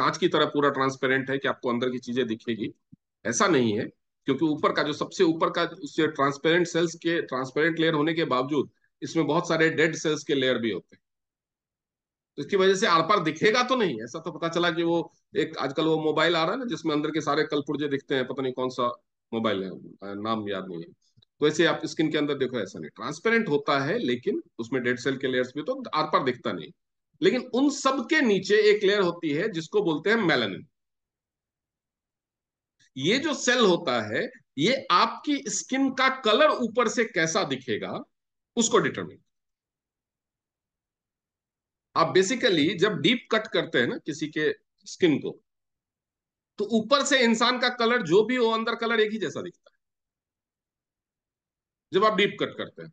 कांच की तरह पूरा ट्रांसपेरेंट है कि आपको अंदर की चीजें दिखेगी ऐसा नहीं है क्योंकि ऊपर का जो सबसे ऊपर का उससे ट्रांसपेरेंट सेल्स के ट्रांसपेरेंट लेयर होने के बावजूद इसमें बहुत सारे डेड सेल्स के लेयर भी होते हैं तो इसकी वजह से आर पार दिखेगा तो नहीं ऐसा तो पता चला कि वो एक आजकल वो मोबाइल आ रहा है ना जिसमें अंदर के सारे कलपुर्जे दिखते हैं पता नहीं कौन सा मोबाइल है नाम याद नहीं है तो ऐसे आप स्किन के अंदर देखो ऐसा नहीं ट्रांसपेरेंट होता है लेकिन उसमें डेड सेल के लेयर्स भी तो आर पार दिखता नहीं लेकिन उन सब के नीचे एक लेयर होती है जिसको बोलते हैं मेलानिन ये जो सेल होता है ये आपकी स्किन का कलर ऊपर से कैसा दिखेगा उसको डिटरमिन आप बेसिकली जब डीप कट करते हैं ना किसी के स्किन को तो ऊपर से इंसान का कलर जो भी हो अंदर कलर एक ही जैसा दिखता है जब आप डीप कट करते हैं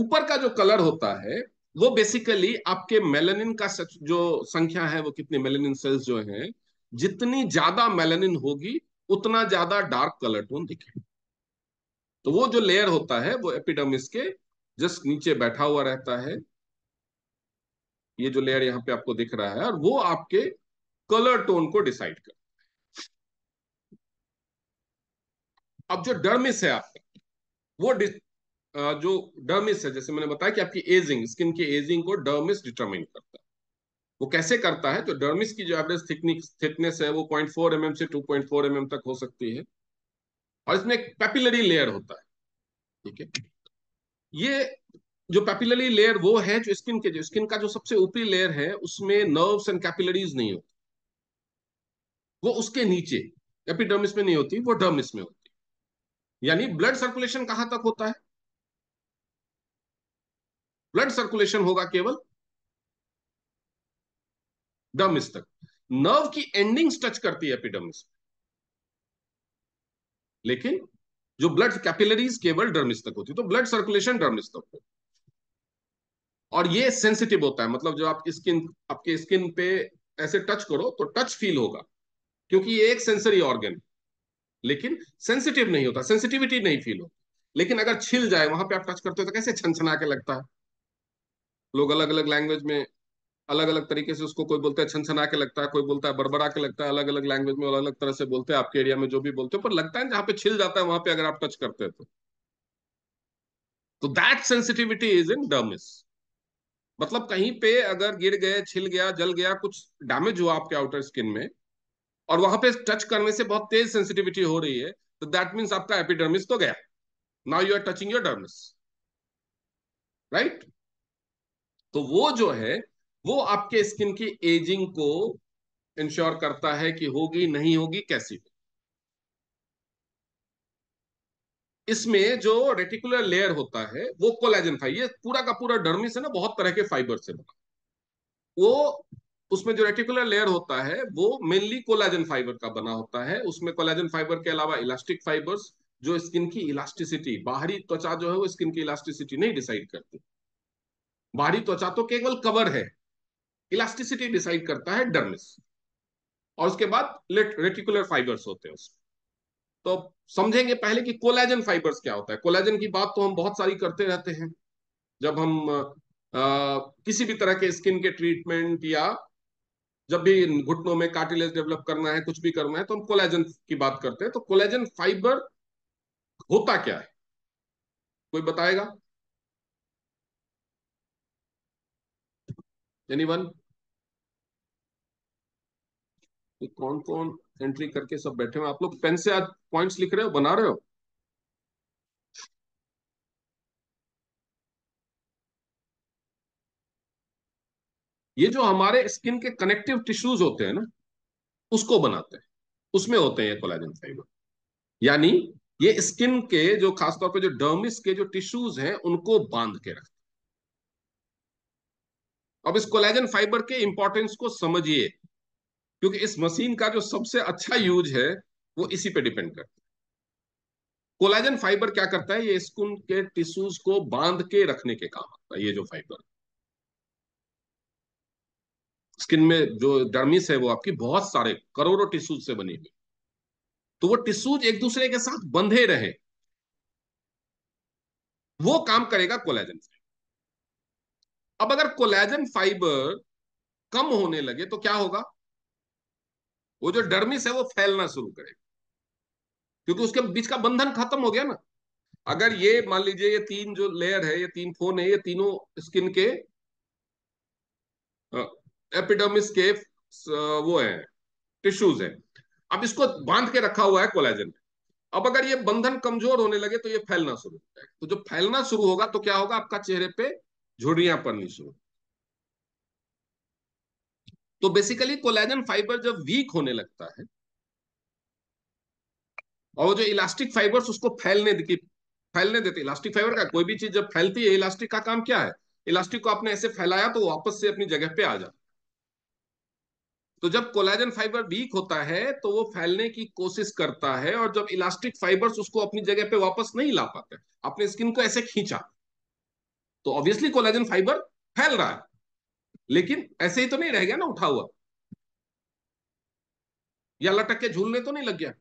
ऊपर का जो कलर होता है वो बेसिकली आपके मेलेनिन का सच, जो संख्या है वो कितनी मेलेनिन सेल्स जो हैं जितनी ज्यादा मेलेनिन होगी उतना ज्यादा डार्क कलर टोन दिखेगा तो वो जो लेयर होता है वो एपिडर्मिस के जस्ट नीचे बैठा हुआ रहता है ये जो लेयर यहाँ पे आपको दिख रहा है और वो आपके कलर टोन को डिसाइड कर अब जो डर्मिस है आपका वो जो डर्मिस है जैसे मैंने बताया कि आपकी एजिंग स्किन की एजिंग को डर्मिस डिटरमिन करता है वो कैसे करता है तो डर्मिस की जो एवरेज थिकनेस है वो पॉइंट फोर एम से टू पॉइंट फोर एम तक हो सकती है और इसमें एक पेपिलरी लेयर होता है ठीक है ये जो पैपिलरी लेयर वो है जो स्किन के जो स्किन का जो सबसे ऊपरी लेयर है उसमें नर्व्स एंड कैपिलरीज नहीं होती वो उसके नीचे एपिडर्मिस में नहीं होती वो डर्मिस में होती यानी ब्लड सर्कुलेशन कहां तक होता है ब्लड सर्कुलेशन होगा केवल डर्मिस तक नर्व की एंडिंग्स टच करती है एपिडर्मिस लेकिन जो ब्लड कैपिलरीज केवल डर्मिस तक होती है तो ब्लड सर्कुलेशन डर्मिस तक होती और ये सेंसिटिव होता है मतलब जो आप स्किन आपके स्किन पे ऐसे टच करो तो टच फील होगा क्योंकि ये एक सेंसरी ऑर्गन लेकिन सेंसिटिव नहीं होता सेंसिटिविटी नहीं फील हो लेकिन अगर छिल जाए वहां पे आप टच करते हो तो कैसे छनछना के लगता है लोग अलग अलग लैंग्वेज में अलग अलग तरीके से उसको कोई बोलता है छनछना के लगता है कोई बोलता है बड़बड़ा के लगता है अलग अलग लैंग्वेज में अलग अलग तरह से बोलते हैं आपके एरिया में जो भी बोलते हो पर लगता है जहां पे छिल जाता है वहां पे अगर आप टच करते हैं तो तो that sensitivity is in dermis मतलब कहीं पे अगर गिर गए छिल गया जल गया कुछ डैमेज हुआ आपके आउटर स्किन में और वहां पे टच करने से बहुत तेज सेंसिटिविटी हो रही है तो दैट मीन्स आपका एपिडर्मिस तो गया now you are touching your dermis right तो वो जो है वो आपके स्किन की एजिंग को इंश्योर करता है कि होगी नहीं होगी कैसी होगी इसमें जो रेटिकुलर लेयर होता है वो कोलेजन फाइबर ये पूरा का पूरा डर्मिस है ना बहुत तरह के फाइबर से बना वो उसमें जो रेटिकुलर लेयर होता है वो मेनली कोलाजन फाइबर का बना होता है उसमें कोलाजन फाइबर के अलावा इलास्टिक फाइबर्स जो स्किन की इलास्टिसिटी बाहरी त्वचा जो है वो स्किन की इलास्टिसिटी नहीं डिसाइड करती बाहरी त्वचा तो केवल कवर है इलास्टिसिटी डिसाइड करता है डर्मिस और उसके बाद रेटिकुलर फाइबर्स होते हैं उसमें तो समझेंगे पहले कि कोलेजन फाइबर्स क्या होता है कोलेजन की बात तो हम बहुत सारी करते रहते हैं जब हम आ, किसी भी तरह के स्किन के ट्रीटमेंट या जब भी घुटनों में कार्टिलेज डेवलप करना है कुछ भी करना है तो हम कोलेजन की बात करते हैं तो कोलेजन फाइबर होता क्या है कोई बताएगा एनीवन तो कौन कौन एंट्री करके सब बैठे हुए आप लोग पेन से आज पॉइंट्स लिख रहे हो बना रहे हो ये जो हमारे स्किन के कनेक्टिव टिश्यूज होते हैं ना उसको बनाते हैं उसमें होते हैं ये कोलाजन फाइबर यानी ये स्किन के जो खासतौर पे जो डर्मिस के जो टिश्यूज हैं उनको बांध के रखते अब इस कोलेजन फाइबर के इंपॉर्टेंस को समझिए क्योंकि इस मशीन का जो सबसे अच्छा यूज है वो इसी पे डिपेंड करता है कोलाजन फाइबर क्या करता है ये स्किन के टिश्यूज को बांध के रखने के काम आता है ये जो फाइबर स्किन में जो डर्मिस है वो आपकी बहुत सारे करोड़ों टिश्यूज से बनी हुई तो वो टिश्यूज एक दूसरे के साथ बंधे रहे वो काम करेगा कोलाजन फाइबर अब अगर कोलेजन फाइबर कम होने लगे तो क्या होगा वो जो डर्मिस है वो फैलना शुरू करेगा क्योंकि उसके बीच का बंधन खत्म हो गया ना अगर ये मान लीजिए ये तीन जो लेयर है ये तीन फोन है ये तीनों स्किन के एपिडर्मिस के वो है टिश्यूज है अब इसको बांध के रखा हुआ है कोलेजन अब अगर ये बंधन कमजोर होने लगे तो ये फैलना शुरू हो जाएगा तो जब फैलना शुरू होगा तो क्या होगा आपका चेहरे पे झुड़िया पर इशू तो बेसिकली कोलेजन फाइबर जब वीक होने लगता है और जो इलास्टिक फाइबर्स उसको फैलने की फैलने देते इलास्टिक फाइबर का कोई भी चीज जब फैलती है इलास्टिक का काम क्या है इलास्टिक को आपने ऐसे फैलाया तो वापस से अपनी जगह पे आ जाता तो जब कोलेजन फाइबर वीक होता है तो वो फैलने की कोशिश करता है और जब इलास्टिक फाइबर्स उसको अपनी जगह पे वापस नहीं ला पाते अपने स्किन को ऐसे खींचा तो ऑब्वियसली कोलेजन फाइबर फैल रहा है लेकिन ऐसे ही तो नहीं रह गया ना उठा हुआ या लटक के झूलने तो नहीं लग गया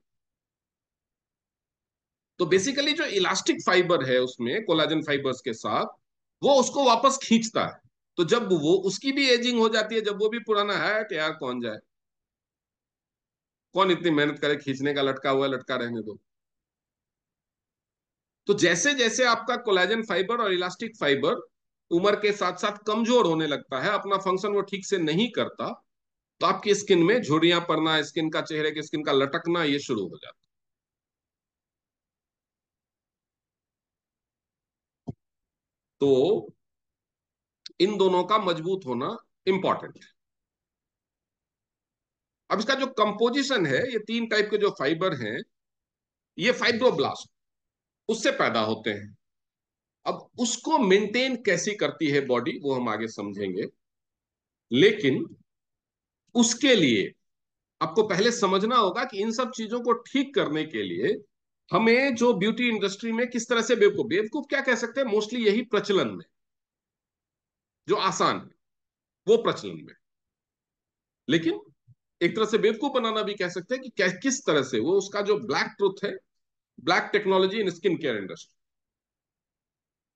तो बेसिकली जो इलास्टिक फाइबर है उसमें कोलाजन फाइबर्स के साथ वो उसको वापस खींचता है तो जब वो उसकी भी एजिंग हो जाती है जब वो भी पुराना है तो यार कौन जाए कौन इतनी मेहनत करे खींचने का लटका हुआ लटका रहने दो तो जैसे जैसे आपका कोलाजन फाइबर और इलास्टिक फाइबर उम्र के साथ साथ कमजोर होने लगता है अपना फंक्शन वो ठीक से नहीं करता तो आपकी स्किन में झुड़ियां पड़ना स्किन का चेहरे की स्किन का लटकना ये शुरू हो जाता तो इन दोनों का मजबूत होना इंपॉर्टेंट है अब इसका जो कंपोजिशन है ये तीन टाइप के जो फाइबर हैं ये फाइब्रोब्लास्ट उससे पैदा होते हैं अब उसको मेंटेन कैसे करती है बॉडी वो हम आगे समझेंगे लेकिन उसके लिए आपको पहले समझना होगा कि इन सब चीजों को ठीक करने के लिए हमें जो ब्यूटी इंडस्ट्री में किस तरह से बेवकूफ बेवकूफ क्या कह सकते हैं मोस्टली यही प्रचलन में जो आसान है वो प्रचलन में लेकिन एक तरह से बेवकूफ बनाना भी कह सकते हैं कि किस तरह से वो उसका जो ब्लैक ट्रुथ है black technology in skin care industry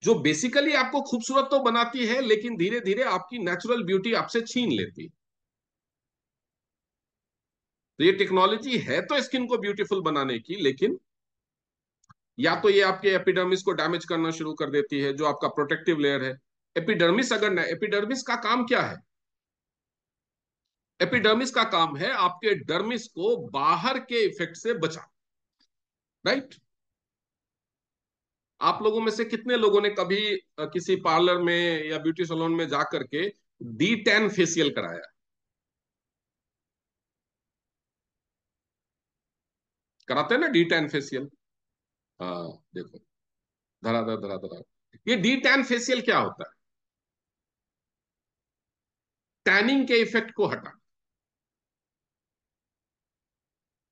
जो बेसिकली आपको खूबसूरत तो बनाती है लेकिन धीरे धीरे आपकी नेचुरल ब्यूटी आपसे छीन लेती है तो ये टेक्नोलॉजी है तो स्किन को ब्यूटीफुल बनाने की लेकिन या तो ये आपके एपिडर्मिस को डैमेज करना शुरू कर देती है जो आपका प्रोटेक्टिव लेयर है एपिडर्मिस अगर ना एपिडर्मिस का काम क्या है एपिडर्मिस का काम है आपके डर्मिस को बाहर के इफेक्ट से बचाना राइट आप लोगों में से कितने लोगों ने कभी किसी पार्लर में या ब्यूटी सलोन में जाकर के डी टेन फेसियल कराया कराते हैं ना डी टेन फेसियल हाँ देखो धरा धरा ये डी टेन फेशियल क्या होता है टैनिंग के इफेक्ट को हटाना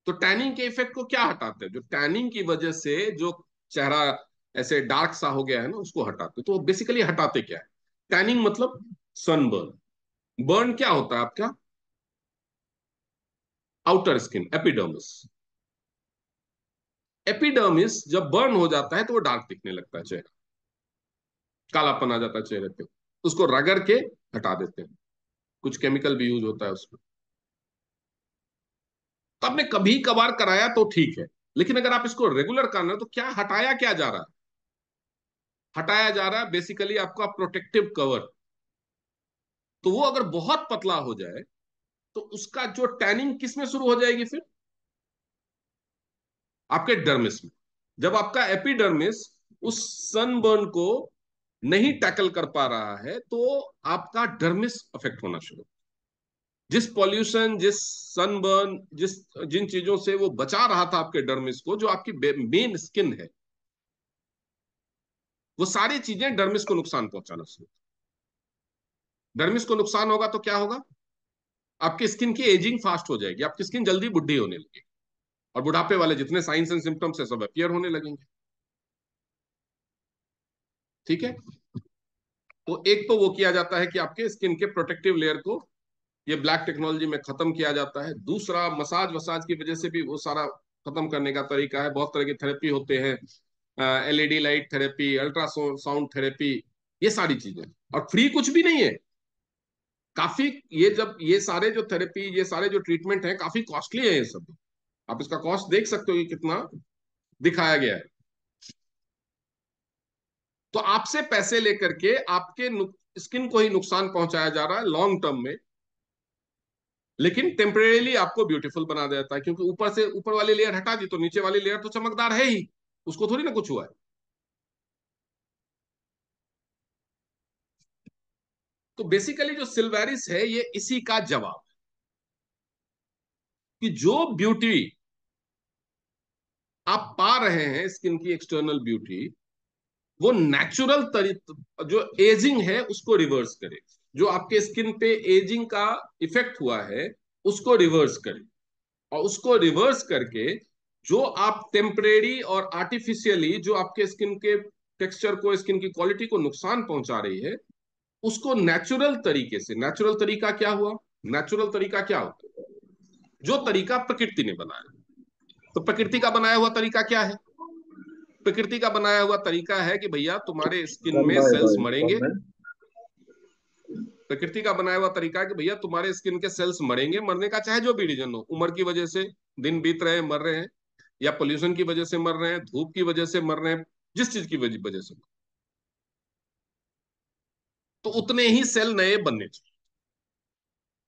तो टैनिंग के इफेक्ट को क्या हटाते हैं जो टैनिंग की वजह से जो चेहरा ऐसे डार्क सा हो गया है ना उसको हटाते तो बेसिकली हटाते क्या है टैनिंग मतलब सनबर्न बर्न क्या होता है आपका आउटर स्किन एपिडर्मिस एपिडर्मिस जब बर्न हो जाता है तो वो डार्क दिखने लगता है चेहरा कालापन आ जाता है चेहरे पे उसको रगड़ के हटा देते हैं कुछ केमिकल भी यूज होता है उसमें आपने कभी कभार कराया तो ठीक है लेकिन अगर आप इसको रेगुलर करना है तो क्या हटाया क्या जा रहा है हटाया जा रहा है बेसिकली आपका प्रोटेक्टिव कवर तो वो अगर बहुत पतला हो जाए तो उसका जो टैनिंग किस में शुरू हो जाएगी फिर आपके डर्मिस में जब आपका एपिडर्मिस उस सनबर्न को नहीं टैकल कर पा रहा है तो आपका डर्मिस अफेक्ट होना शुरू जिस पॉल्यूशन जिस सनबर्न जिस जिन चीजों से वो बचा रहा था आपके डर्मिस को जो आपकी मेन स्किन है वो सारी चीजें डर्मिस को नुकसान पहुंचाना शुरू डर्मिस को नुकसान होगा तो क्या होगा आपकी स्किन की एजिंग फास्ट हो जाएगी आपकी स्किन जल्दी बुढ़ी होने लगेगी और बुढ़ापे वाले जितने साइंस एंड सिम्टम्स है सब अपियर होने लगेंगे ठीक है तो एक तो वो किया जाता है कि आपके स्किन के प्रोटेक्टिव लेयर को ये ब्लैक टेक्नोलॉजी में खत्म किया जाता है दूसरा मसाज वसाज की वजह से भी वो सारा खत्म करने का तरीका है बहुत तरह की थेरेपी होते हैं LED light therapy ultrasound therapy ये सारी चीजें और फ्री कुछ भी नहीं है काफी ये जब ये सारे जो थेरेपी ये सारे जो ट्रीटमेंट है काफी कॉस्टली है ये सब आप इसका कॉस्ट देख सकते हो कि कितना दिखाया गया है तो आपसे पैसे लेकर के आपके स्किन को ही नुकसान पहुंचाया जा रहा है लॉन्ग टर्म में लेकिन टेम्परेली आपको ब्यूटीफुल बना देता है क्योंकि ऊपर से ऊपर वाली लेयर हटा दी तो नीचे वाली लेयर तो चमकदार है ही उसको थोड़ी ना कुछ हुआ है तो बेसिकली जो सिल्वेरिस है ये इसी का जवाब कि जो ब्यूटी आप पा रहे हैं स्किन की एक्सटर्नल ब्यूटी वो नेचुरल जो एजिंग है उसको रिवर्स करेगी जो आपके स्किन पे एजिंग का इफेक्ट हुआ है उसको रिवर्स करें और उसको रिवर्स करके जो आप टेम्परेरी और आर्टिफिशियली जो आपके स्किन के टेक्सचर को स्किन की क्वालिटी को नुकसान पहुंचा रही है उसको नेचुरल तरीके से नेचुरल तरीका क्या हुआ नेचुरल तरीका क्या होता है जो तरीका प्रकृति ने बनाया तो प्रकृति का बनाया हुआ तरीका क्या है प्रकृति का बनाया हुआ तरीका है कि भैया तुम्हारे स्किन में सेल्स मरेंगे प्रकृति का बनाया हुआ तरीका है कि भैया तुम्हारे स्किन के सेल्स मरेंगे मरने का चाहे जो भी रीजन हो उम्र की वजह से दिन बीत रहे हैं मर रहे हैं या पोल्यूशन की वजह से मर रहे हैं धूप की वजह से मर रहे हैं जिस चीज की वजह से तो उतने ही सेल नए बनने चाहिए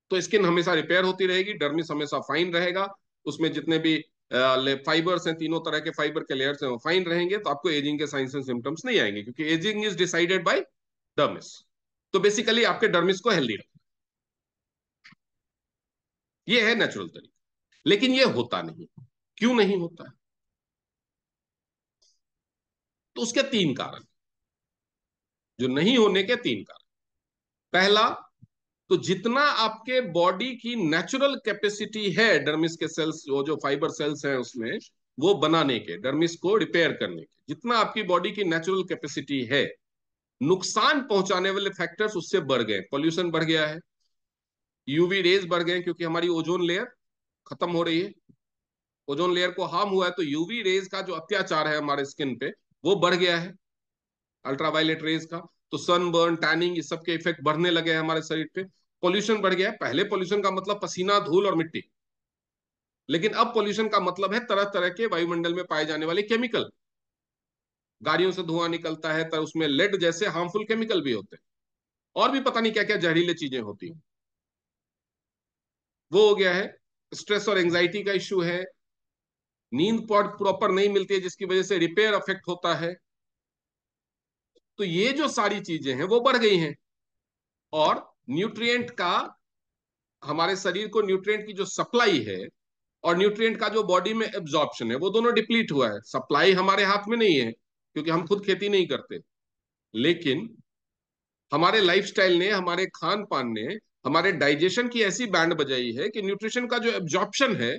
तो स्किन हमेशा रिपेयर होती रहेगी डर्मिस हमेशा फाइन रहेगा उसमें जितने भी फाइबर्स हैं तीनों तरह के फाइबर के लेयर्स हैं वो फाइन रहेंगे तो आपको एजिंग के साइंस एंड सिम्टम्स नहीं आएंगे क्योंकि ageing is decided by dermis तो बेसिकली आपके डर्मिस को हेल्दी रखना ये है नेचुरल तरीका लेकिन ये होता नहीं क्यों नहीं होता है? तो उसके तीन कारण जो नहीं होने के तीन कारण पहला तो जितना आपके बॉडी की नेचुरल कैपेसिटी है डर्मिस के सेल्स वो जो फाइबर सेल्स हैं उसमें वो बनाने के डर्मिस को रिपेयर करने के जितना आपकी बॉडी की नेचुरल कैपेसिटी है नुकसान पहुंचाने वाले फैक्टर्स उससे बढ़ गए पॉल्यूशन बढ़ गया है यूवी रेज बढ़ गए क्योंकि हमारी ओजोन लेयर खत्म हो रही है ओजोन लेयर को हार्म हुआ है तो यूवी रेज का जो अत्याचार है हमारे स्किन पे वो बढ़ गया है अल्ट्रावायलेट रेज का तो सनबर्न टैनिंग इस सबके इफेक्ट बढ़ने लगे हैं हमारे शरीर पे पॉल्यूशन बढ़ गया है पहले पॉल्यूशन का मतलब पसीना धूल और मिट्टी लेकिन अब पॉल्यूशन का मतलब है तरह तरह के वायुमंडल में पाए जाने वाले केमिकल गाड़ियों से धुआं निकलता है तो उसमें लेड जैसे हार्मफुल केमिकल भी होते हैं और भी पता नहीं क्या क्या जहरीले चीजें होती हैं वो हो गया है स्ट्रेस और एंजाइटी का इश्यू है नींद प्रॉपर नहीं मिलती है जिसकी वजह से रिपेयर अफेक्ट होता है तो ये जो सारी चीजें हैं वो बढ़ गई हैं और न्यूट्रिएंट का हमारे शरीर को न्यूट्रिएंट की जो सप्लाई है और न्यूट्रिएंट का जो बॉडी में एब्जॉर्प्शन है वो दोनों डिप्लीट हुआ है सप्लाई हमारे हाथ में नहीं है क्योंकि हम खुद खेती नहीं करते लेकिन हमारे लाइफस्टाइल ने हमारे खान पान ने हमारे डाइजेशन की ऐसी बैंड बजाई है कि न्यूट्रिशन का जो एब्जॉर्प्शन है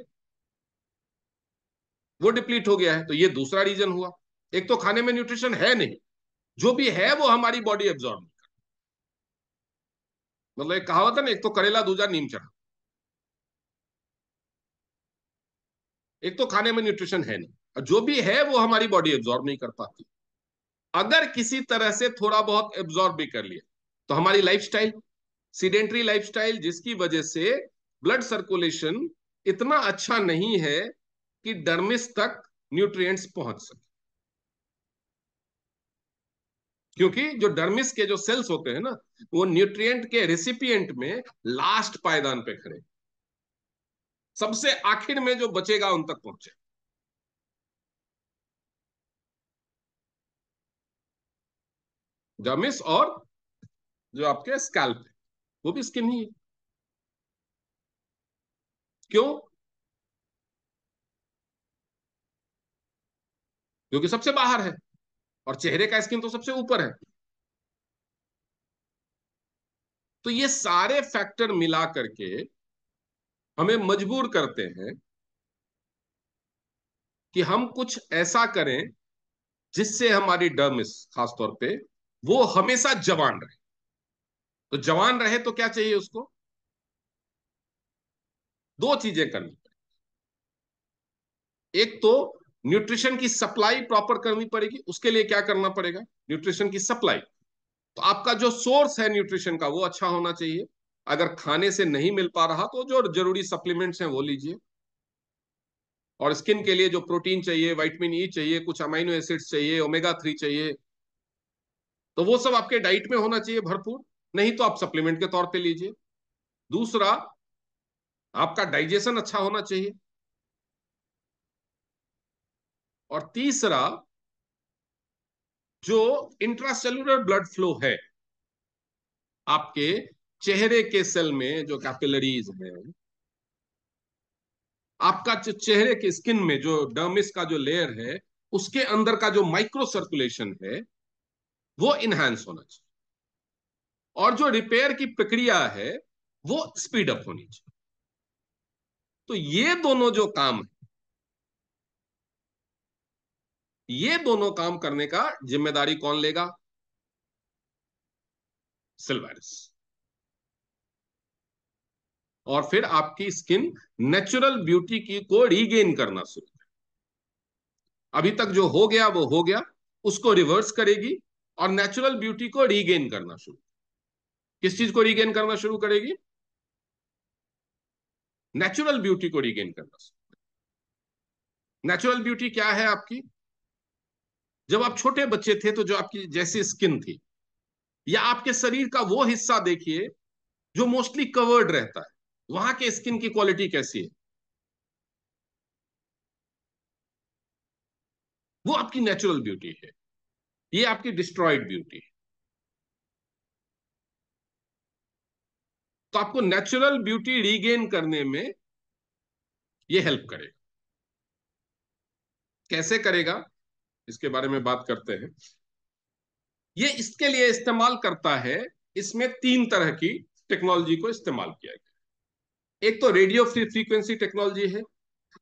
वो डिप्लीट हो गया है तो ये दूसरा रीजन हुआ एक तो खाने में न्यूट्रिशन है नहीं जो भी है वो हमारी बॉडी एब्जॉर्ब नहीं करती मतलब एक कहावत है ना एक तो करेला दूजा नीम चढ़ा एक तो खाने में न्यूट्रिशन है नहीं जो भी है वो हमारी बॉडी एब्जॉर्ब नहीं कर पाती अगर किसी तरह से थोड़ा बहुत एब्जॉर्ब भी कर लिया तो हमारी लाइफस्टाइल सीडेंट्री लाइफस्टाइल जिसकी वजह से ब्लड सर्कुलेशन इतना अच्छा नहीं है कि डर्मिस तक न्यूट्रिएंट्स पहुंच सके क्योंकि जो डर्मिस के जो सेल्स होते हैं ना वो न्यूट्रिएंट के रेसिपिएंट में लास्ट पायदान पे खड़े सबसे आखिर में जो बचेगा उन तक पहुंचे गमिस और जो आपके स्कैल्प है वो भी स्किन ही है क्यों क्योंकि सबसे बाहर है और चेहरे का स्किन तो सबसे ऊपर है तो ये सारे फैक्टर मिला करके हमें मजबूर करते हैं कि हम कुछ ऐसा करें जिससे हमारी डर्मिस खासतौर पे वो हमेशा जवान रहे तो जवान रहे तो क्या चाहिए उसको दो चीजें करनी पड़ेगी एक तो न्यूट्रिशन की सप्लाई प्रॉपर करनी पड़ेगी उसके लिए क्या करना पड़ेगा न्यूट्रिशन की सप्लाई तो आपका जो सोर्स है न्यूट्रिशन का वो अच्छा होना चाहिए अगर खाने से नहीं मिल पा रहा तो जो जरूरी सप्लीमेंट्स हैं वो लीजिए और स्किन के लिए जो प्रोटीन चाहिए वाइटमिन ई e चाहिए कुछ अमाइनो एसिड्स चाहिए ओमेगा थ्री चाहिए तो वो सब आपके डाइट में होना चाहिए भरपूर नहीं तो आप सप्लीमेंट के तौर पे लीजिए दूसरा आपका डाइजेशन अच्छा होना चाहिए और तीसरा जो इंट्रासेलुलर ब्लड फ्लो है आपके चेहरे के सेल में जो कैपिलरीज है आपका जो चेहरे के स्किन में जो डर्मिस का जो लेयर है उसके अंदर का जो माइक्रो सर्कुलेशन है वो इनहेंस होना चाहिए और जो रिपेयर की प्रक्रिया है वो स्पीड अप होनी चाहिए तो ये दोनों जो काम है ये दोनों काम करने का जिम्मेदारी कौन लेगा सिल्वेरिस और फिर आपकी स्किन नेचुरल ब्यूटी की को रीगेन करना शुरू अभी तक जो हो गया वो हो गया उसको रिवर्स करेगी और नेचुरल ब्यूटी को रीगेन करना शुरू किस चीज को रीगेन करना शुरू करेगी नेचुरल ब्यूटी को रीगेन करना शुरू नेचुरल ब्यूटी क्या है आपकी जब आप छोटे बच्चे थे तो जो आपकी जैसी स्किन थी या आपके शरीर का वो हिस्सा देखिए जो मोस्टली कवर्ड रहता है वहां के स्किन की क्वालिटी कैसी है वो आपकी नेचुरल ब्यूटी है ये आपकी डिस्ट्रॉयड ब्यूटी है तो आपको नेचुरल ब्यूटी रीगेन करने में ये हेल्प करेगा कैसे करेगा इसके बारे में बात करते हैं ये इसके लिए इस्तेमाल करता है इसमें तीन तरह की टेक्नोलॉजी को इस्तेमाल किया गया एक तो रेडियो फ्रीक्वेंसी टेक्नोलॉजी है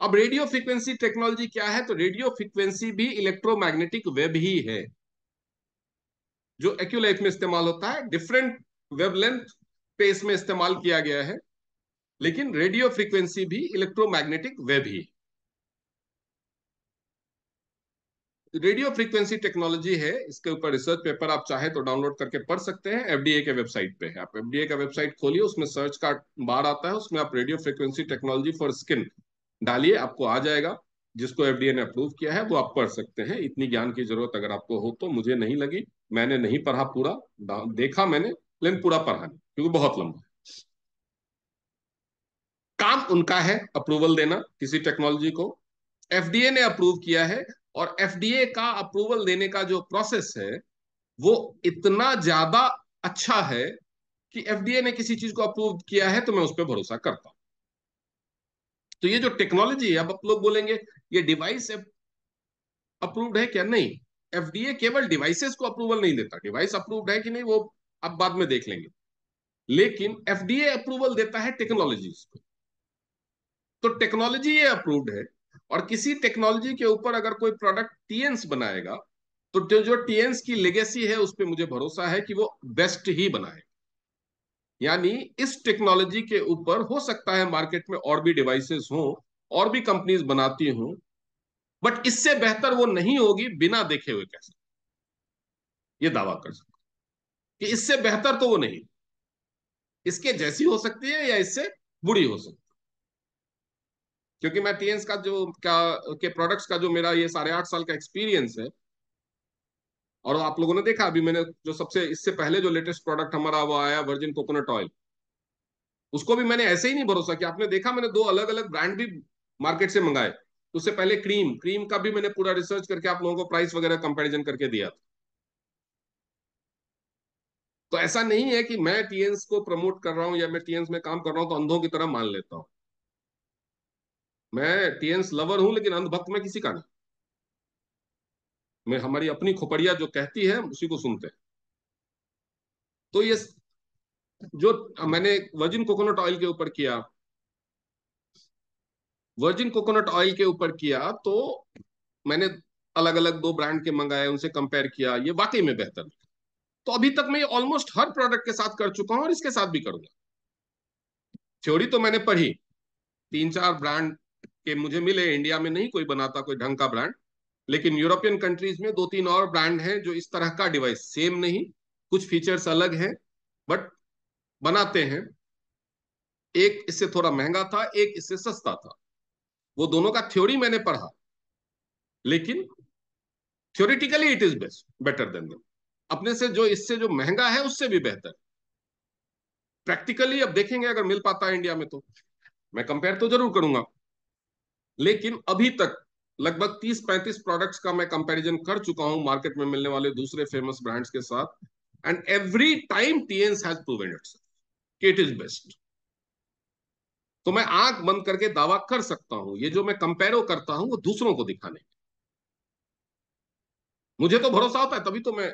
अब रेडियो फ्रीक्वेंसी टेक्नोलॉजी क्या है तो रेडियो फ्रीक्वेंसी भी इलेक्ट्रोमैग्नेटिक वेब ही है जो एक्यूलाइफ में इस्तेमाल होता है डिफरेंट वेवलेंथ स्पेस में इस्तेमाल किया गया है लेकिन रेडियो फ्रीक्वेंसी भी इलेक्ट्रोमैग्नेटिक वेब ही रेडियो फ्रीक्वेंसी टेक्नोलॉजी है इसके ऊपर रिसर्च पेपर आप चाहे तो डाउनलोड करके पढ़ सकते हैं एफडीए के वेबसाइट पे है आप एफडीए का वेबसाइट खोलिए उसमें सर्च का बार आता है उसमें आप radio frequency technology for skin डालिए आपको आ जाएगा जिसको एफडीए ने अप्रूव किया है वो आप पढ़ सकते हैं इतनी ज्ञान की जरूरत अगर आपको हो तो मुझे नहीं लगी मैंने नहीं पढ़ा पूरा देखा मैंने लेकिन पूरा पढ़ा नहीं क्योंकि बहुत लंबा है काम उनका है अप्रूवल देना किसी टेक्नोलॉजी को एफडीए ने अप्रूव किया है और एफडीए का अप्रूवल देने का जो प्रोसेस है वो इतना ज्यादा अच्छा है कि एफडीए ने किसी चीज को अप्रूव किया है तो मैं उस पर भरोसा करता हूं तो ये जो टेक्नोलॉजी है अब आप लोग बोलेंगे ये डिवाइस अप्रूव्ड है क्या नहीं एफडीए केवल डिवाइसेस को अप्रूवल नहीं देता डिवाइस अप्रूव्ड है कि नहीं वो अब बाद में देख लेंगे लेकिन एफडीए अप्रूवल देता है टेक्नोलॉजी को तो टेक्नोलॉजी ये अप्रूव्ड है और किसी टेक्नोलॉजी के ऊपर अगर कोई प्रोडक्ट टीएंस बनाएगा तो जो टीएंस की लेगेसी है उस पर मुझे भरोसा है कि वो बेस्ट ही बनाएगा यानी इस टेक्नोलॉजी के ऊपर हो सकता है मार्केट में और भी डिवाइसेस हों और भी कंपनीज बनाती हूं बट इससे बेहतर वो नहीं होगी बिना देखे हुए कैसे ये दावा कर सकते कि इससे बेहतर तो वो नहीं इसके जैसी हो सकती है या इससे बुरी हो सकती है क्योंकि मैं टीएंस का जो क्या के प्रोडक्ट्स का जो मेरा ये साढ़े आठ साल का एक्सपीरियंस है और आप लोगों ने देखा अभी मैंने जो सबसे इससे पहले जो लेटेस्ट प्रोडक्ट हमारा वो आया वर्जिन कोकोनट ऑयल उसको भी मैंने ऐसे ही नहीं भरोसा किया आपने देखा मैंने दो अलग अलग ब्रांड भी मार्केट से मंगाए तो उससे पहले क्रीम क्रीम का भी मैंने पूरा रिसर्च करके आप लोगों को प्राइस वगैरह कंपेरिजन करके दिया था तो ऐसा नहीं है कि मैं टीएंस को प्रमोट कर रहा हूं या मैं टीएंस में काम कर रहा हूं तो अंधों की तरह मान लेता हूं मैं टीएंस लवर हूं लेकिन अंधभक्त में किसी का नहीं मैं हमारी अपनी खोपड़िया जो कहती है उसी को सुनते हैं तो ये जो मैंने वर्जिन कोकोनट ऑयल के ऊपर किया वर्जिन कोकोनट ऑयल के ऊपर किया तो मैंने अलग अलग दो ब्रांड के मंगाए उनसे कंपेयर किया ये वाकई में बेहतर तो अभी तक मैं ऑलमोस्ट हर प्रोडक्ट के साथ कर चुका हूं और इसके साथ भी करूंगा थ्योरी तो मैंने पढ़ी तीन चार ब्रांड के मुझे मिले इंडिया में नहीं कोई बनाता कोई ढंग का ब्रांड लेकिन यूरोपियन कंट्रीज में दो तीन और ब्रांड हैं जो इस तरह का डिवाइस सेम नहीं कुछ फीचर्स अलग हैं बट बनाते हैं एक इससे थोड़ा महंगा था एक इससे सस्ता था वो दोनों का थ्योरी मैंने पढ़ा लेकिन theoretically it is best better than them अपने से जो इससे जो महंगा है उससे भी बेहतर प्रैक्टिकली अब देखेंगे अगर मिल पाता है इंडिया में तो मैं कंपेयर तो जरूर करूंगा लेकिन अभी तक लगभग 30-35 प्रोडक्ट्स का मैं कंपैरिजन कर चुका हूं मार्केट में मिलने वाले दूसरे फेमस ब्रांड्स के साथ एंड एवरी टाइम टीएनस has proven it's it is best तो मैं आंख बंद करके दावा कर सकता हूं ये जो मैं कंपेरो करता हूं वो दूसरों को दिखाने मुझे तो भरोसा होता है तभी तो मैं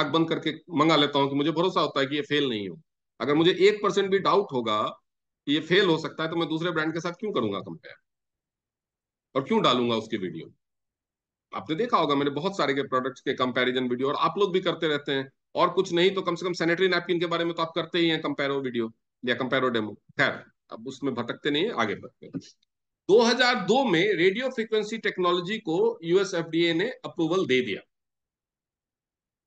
आंख बंद करके मंगा लेता हूं कि मुझे भरोसा होता है कि ये फेल नहीं हो अगर मुझे एक परसेंट भी डाउट होगा कि ये फेल हो सकता है तो मैं दूसरे ब्रांड के साथ क्यों करूंगा कंपेयर और क्यों डालूंगा उसके वीडियो आपने देखा होगा मैंने बहुत सारे के प्रोडक्ट्स के कंपैरिजन वीडियो और आप लोग भी करते रहते हैं और कुछ नहीं तो कम से कम सैनिटरी नैपकिन के बारे में तो आप करते ही हैं कंपेरो वीडियो या कंपेरो डेमो खैर अब उसमें भटकते नहीं आगे बढ़ते हैं 2002 में रेडियो फ्रीक्वेंसी टेक्नोलॉजी को यूएस ने अप्रूवल दे दिया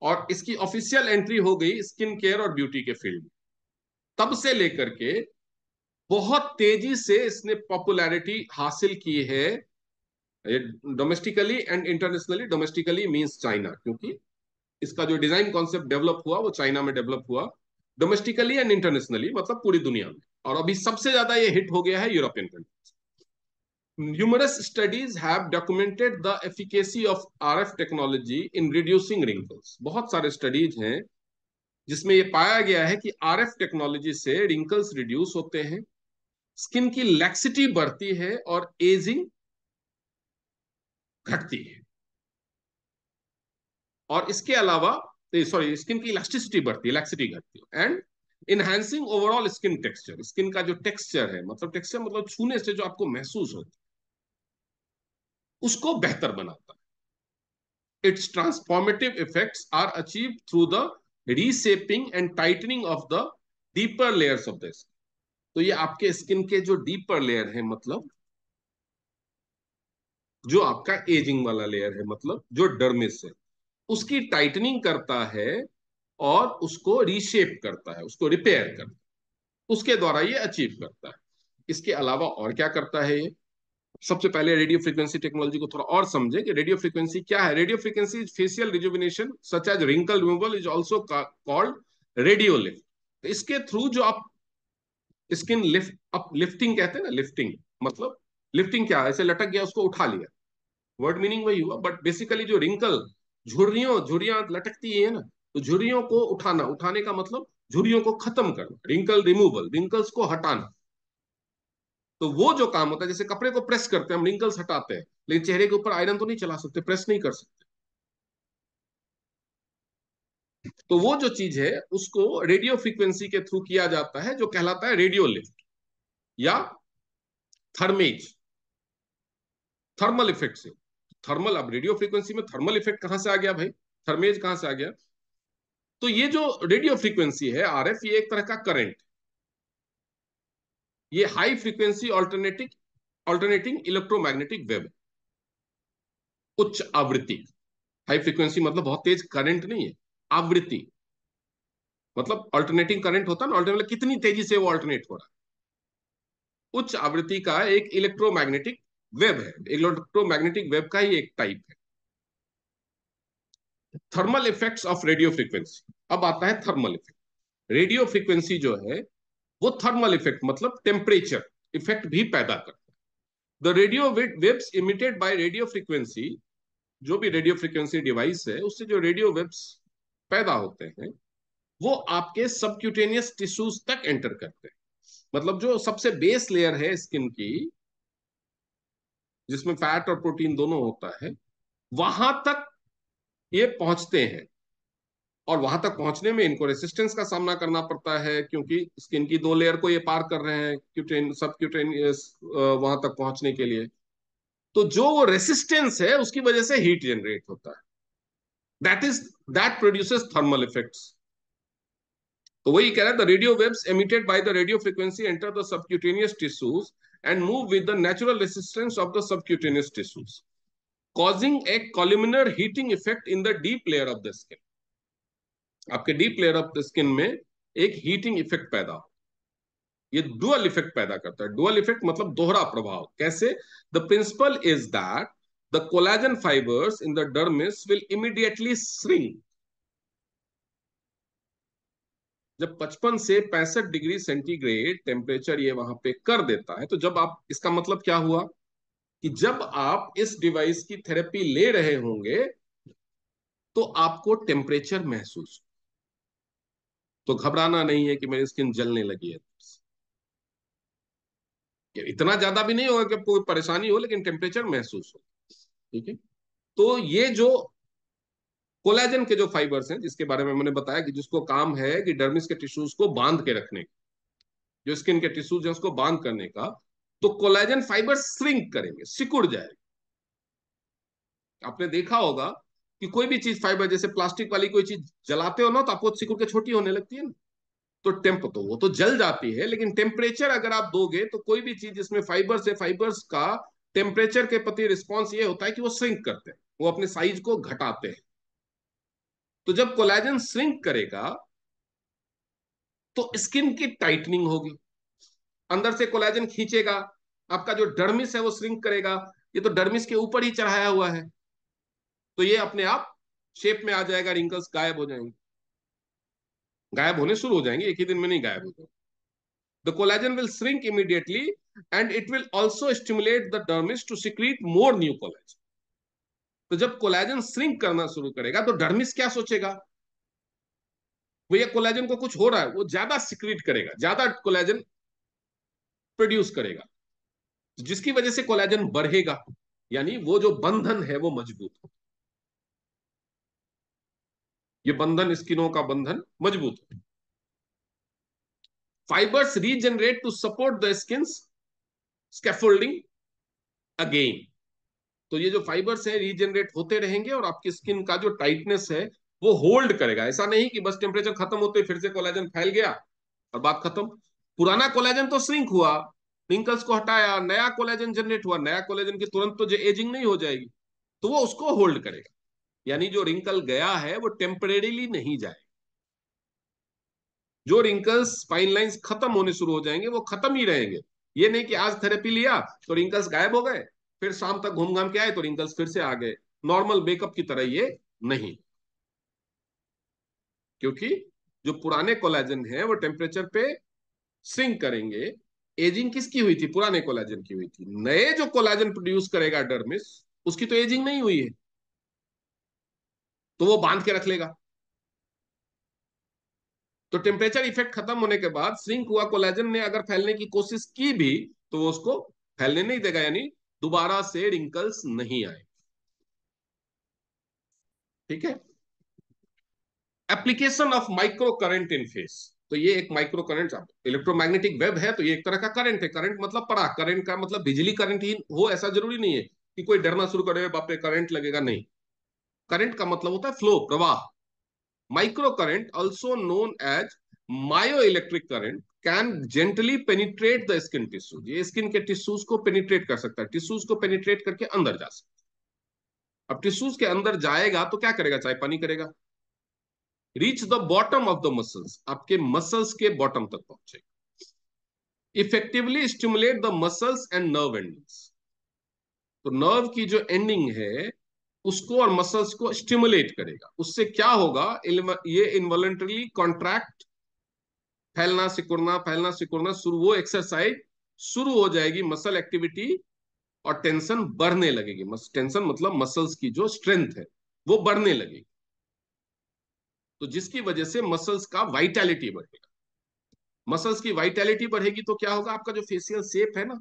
और इसकी ऑफिशियल एंट्री हो गई स्किन केयर और ब्यूटी के फील्ड में तब से लेकर के बहुत तेजी से इसने पॉपुलैरिटी हासिल की है domestically and internationally domestically means China क्योंकि इसका जो डिजाइन कॉन्सेप्ट डेवलप हुआ वो चाइना में डेवलप हुआ डोमेस्टिकली एंड इंटरनेशनली मतलब पूरी दुनिया में और अभी सबसे ज्यादा ये हिट हो गया है European countries numerous studies have documented the efficacy of RF technology in reducing wrinkles बहुत सारे स्टडीज हैं जिसमें ये पाया गया है कि RF टेक्नोलॉजी से रिंकल्स रिड्यूस होते हैं स्किन की लैक्सिटी बढ़ती है और एजिंग घटती है और इसके अलावा सॉरी स्किन की इलास्टिसिटी बढ़ती है लैक्सिटी घटती है and enhancing overall skin texture skin का जो टेक्सचर है मतलब टेक्सचर मतलब छूने से जो आपको महसूस होता है उसको बेहतर बनाता है its transformative effects are achieve through the reshaping and tightening of the deeper layers of the skin तो ये आपके स्किन के जो डीपर मतलब, लेयर है मतलब जो आपका एजिंग वाला लेयर है मतलब जो डर्मिस है उसकी टाइटनिंग करता है और उसको रीशेप करता है उसको रिपेयर करता है उसके द्वारा ये अचीव करता है इसके अलावा और क्या करता है ये सबसे पहले रेडियो फ्रीक्वेंसी टेक्नोलॉजी को थोड़ा और समझें कि रेडियो फ्रीक्वेंसी क्या है radio frequency facial rejuvenation such as wrinkle removal is also called radio lift इसके थ्रू जो आप स्किन लिफ्ट अप लिफ्टिंग कहते हैं ना लिफ्टिंग मतलब लिफ्टिंग क्या है ऐसे लटक गया उसको उठा लिया वर्ड मीनिंग वही हुआ बट बेसिकली जो रिंकल झुर्रियों झुरियां लटकती है ना तो झुरियों को उठाना उठाने का मतलब झुरियों को खत्म करना रिंकल रिमूवल रिंकल्स को हटाना तो वो जो काम होता है जैसे कपड़े को प्रेस करते हैं हम रिंकल्स हटाते हैं लेकिन चेहरे के ऊपर आयरन तो नहीं चला सकते प्रेस नहीं कर सकते तो वो जो चीज है उसको रेडियो फ्रीक्वेंसी के थ्रू किया जाता है जो कहलाता है रेडियो लिफ्ट या थर्मेज थर्मल इफेक्ट से थर्मल अब रेडियो फ्रीक्वेंसी में थर्मल इफेक्ट कहां से आ गया भाई थर्मेज कहां से आ गया तो ये जो रेडियो फ्रीक्वेंसी है आर एफ ये एक तरह का करंट ये high frequency alternating alternating electromagnetic wave उच्च आवृत्ति हाई फ्रीक्वेंसी मतलब बहुत तेज करंट नहीं है आवृत्ति मतलब ऑल्टरनेटिंग करंट होता है ना ऑल्टरनेट मतलब कितनी तेजी से वो ऑल्टरनेट हो रहा है उच्च आवृत्ति का एक इलेक्ट्रोमैग्नेटिक वेब है इलेक्ट्रोमैग्नेटिक वेब का ही एक टाइप है thermal effects of radio frequency अब आता है थर्मल इफेक्ट रेडियो फ्रीक्वेंसी जो है वो थर्मल इफेक्ट मतलब टेम्परेचर इफेक्ट भी पैदा करता है the radio waves emitted by radio frequency जो भी रेडियो फ्रीक्वेंसी डिवाइस है उससे जो रेडियो वेब्स पैदा होते हैं वो आपके सबक्यूटेनियस टिश्यूज तक एंटर करते हैं मतलब जो सबसे बेस लेयर है स्किन की जिसमें फैट और प्रोटीन दोनों होता है वहां तक ये पहुंचते हैं और वहां तक पहुंचने में इनको रेसिस्टेंस का सामना करना पड़ता है क्योंकि स्किन की दो लेयर को ये पार कर रहे हैं क्यूटेन सब क्यूटेन वहां तक पहुंचने के लिए तो जो वो रेसिस्टेंस है उसकी वजह से हीट जनरेट होता है that is that produces thermal effects तो वही कह रहा है the radio waves emitted by the radio frequency enter the subcutaneous tissues and move with the natural resistance of the subcutaneous tissues causing a columnar heating effect in the deep layer of the skin. आपके deep layer of the skin में एक heating effect पैदा हो ये dual effect पैदा करता है dual effect मतलब दोहरा प्रभाव कैसे the principle is that the collagen fibers in the dermis will immediately shrink. जब 55 से 65 डिग्री सेंटीग्रेड टेम्परेचर ये वहां पे कर देता है तो जब आप इसका मतलब क्या हुआ कि जब आप इस डिवाइस की थेरेपी ले रहे होंगे तो आपको टेम्परेचर महसूस तो घबराना नहीं है कि मेरी स्किन जलने लगी है इतना ज्यादा भी नहीं होगा कि कोई परेशानी हो लेकिन टेम्परेचर महसूस हो ठीक है तो ये जो कोलेजन के जो फाइबर्स हैं जिसके बारे में मैंने बताया कि जिसको काम है कि डर्मिस के टिश्यूज को बांध के रखने का जो स्किन के टिश्यूज है उसको बांध करने का तो कोलेजन फाइबर श्रिंक करेंगे सिकुड़ जाएंगे आपने देखा होगा कि कोई भी चीज फाइबर जैसे प्लास्टिक वाली कोई चीज जलाते हो ना तो आपको सिकुड़ के छोटी होने लगती है ना तो टेम्प तो वो तो जल जाती है लेकिन टेम्परेचर अगर आप दोगे तो कोई भी चीज जिसमें फाइबर्स है फाइबर्स का टेम्परेचर के प्रति रिस्पॉन्स ये होता है कि वो श्रिंक करते हैं वो अपने साइज को घटाते हैं तो जब कोलेजन श्रिंक करेगा तो स्किन की टाइटनिंग होगी अंदर से कोलाइजन खींचेगा आपका जो डर्मिस है वो श्रिंक करेगा ये तो डर्मिस के ऊपर ही चढ़ाया हुआ है तो ये अपने आप शेप में आ जाएगा रिंकल्स गायब हो जाएंगे गायब होने शुरू हो जाएंगे एक ही दिन में नहीं गायब हो जाएंगे the collagen will shrink immediately and it will also stimulate the dermis to secrete more new collagen तो जब कोलेजन श्रिंक करना शुरू करेगा तो डर्मिस क्या सोचेगा वो ये कोलेजन को कुछ हो रहा है वो ज्यादा सिक्रीट करेगा ज्यादा कोलेजन प्रोड्यूस करेगा जिसकी वजह से कोलेजन बढ़ेगा यानी वो जो बंधन है वो मजबूत हो ये बंधन स्किनों का बंधन मजबूत हो fibres regenerate to support the skin scaffolding again तो ये जो फाइबर्स हैं रीजनरेट होते रहेंगे और आपकी स्किन का जो टाइटनेस है वो होल्ड करेगा ऐसा नहीं कि बस टेम्परेचर खत्म होते फिर से कोलेजन फैल गया और बात खत्म पुराना कोलेजन तो श्रिंक हुआ रिंकल्स को हटाया नया कोलेजन जनरेट हुआ नया कोलेजन की तुरंत तो एजिंग नहीं हो जाएगी तो वो उसको होल्ड करेगा यानी जो रिंकल गया है वो टेम्परेरीली नहीं जाएगा जो रिंकल्स स्पाइन लाइंस खत्म होने शुरू हो जाएंगे वो खत्म ही रहेंगे ये नहीं कि आज थेरेपी लिया तो रिंकल्स गायब हो गए फिर शाम तक घूम घाम के आए तो रिंकल्स फिर से आ गए नॉर्मल मेकअप की तरह ये नहीं क्योंकि जो पुराने कोलेजन है वो टेम्परेचर पे सिंक करेंगे एजिंग किसकी हुई थी पुराने कोलाजन की हुई थी नए जो कोलाजन प्रोड्यूस करेगा डरमिस उसकी तो एजिंग नहीं हुई है तो वो बांध के रख लेगा तो टेम्परेचर इफेक्ट खत्म होने के बाद सिंक हुआ कोलाजन ने अगर फैलने की कोशिश की भी तो वो उसको फैलने नहीं देगा यानी दोबारा से रिंकल्स नहीं आए ठीक है application of micro current in face तो ये एक माइक्रो करंट इलेक्ट्रोमैग्नेटिक वेब है तो ये एक तरह का करंट है करंट मतलब पड़ा करंट का मतलब बिजली करंट ही हो ऐसा जरूरी नहीं है कि कोई डरना शुरू करे बापे करंट लगेगा नहीं करंट का मतलब होता है फ्लो प्रवाह micro current also known as myo electric current can gently penetrate the skin tissue ये स्किन के टिश्यूज को पेनिट्रेट कर सकता है टिश्यूज को पेनिट्रेट करके अंदर जा सकता है अब टिश्यूज के अंदर जाएगा तो क्या करेगा चाय पानी करेगा reach the bottom of the muscles आपके मसल्स के बॉटम तक पहुंचेगा effectively stimulate the muscles and nerve endings तो नर्व की जो एंडिंग है उसको और मसल्स को स्टिमुलेट करेगा उससे क्या होगा ये इनवॉलेंटरी कॉन्ट्रैक्ट फैलना सिकुड़ना फैलना सिकुड़ना शुरू वो एक्सरसाइज शुरू हो जाएगी मसल एक्टिविटी और टेंशन बढ़ने लगेगी टेंशन मतलब मसल्स की जो स्ट्रेंथ है वो बढ़ने लगेगी तो जिसकी वजह से मसल्स का वाइटैलिटी बढ़ेगा मसल्स की वाइटैलिटी बढ़ेगी तो क्या होगा आपका जो फेसियल शेप है ना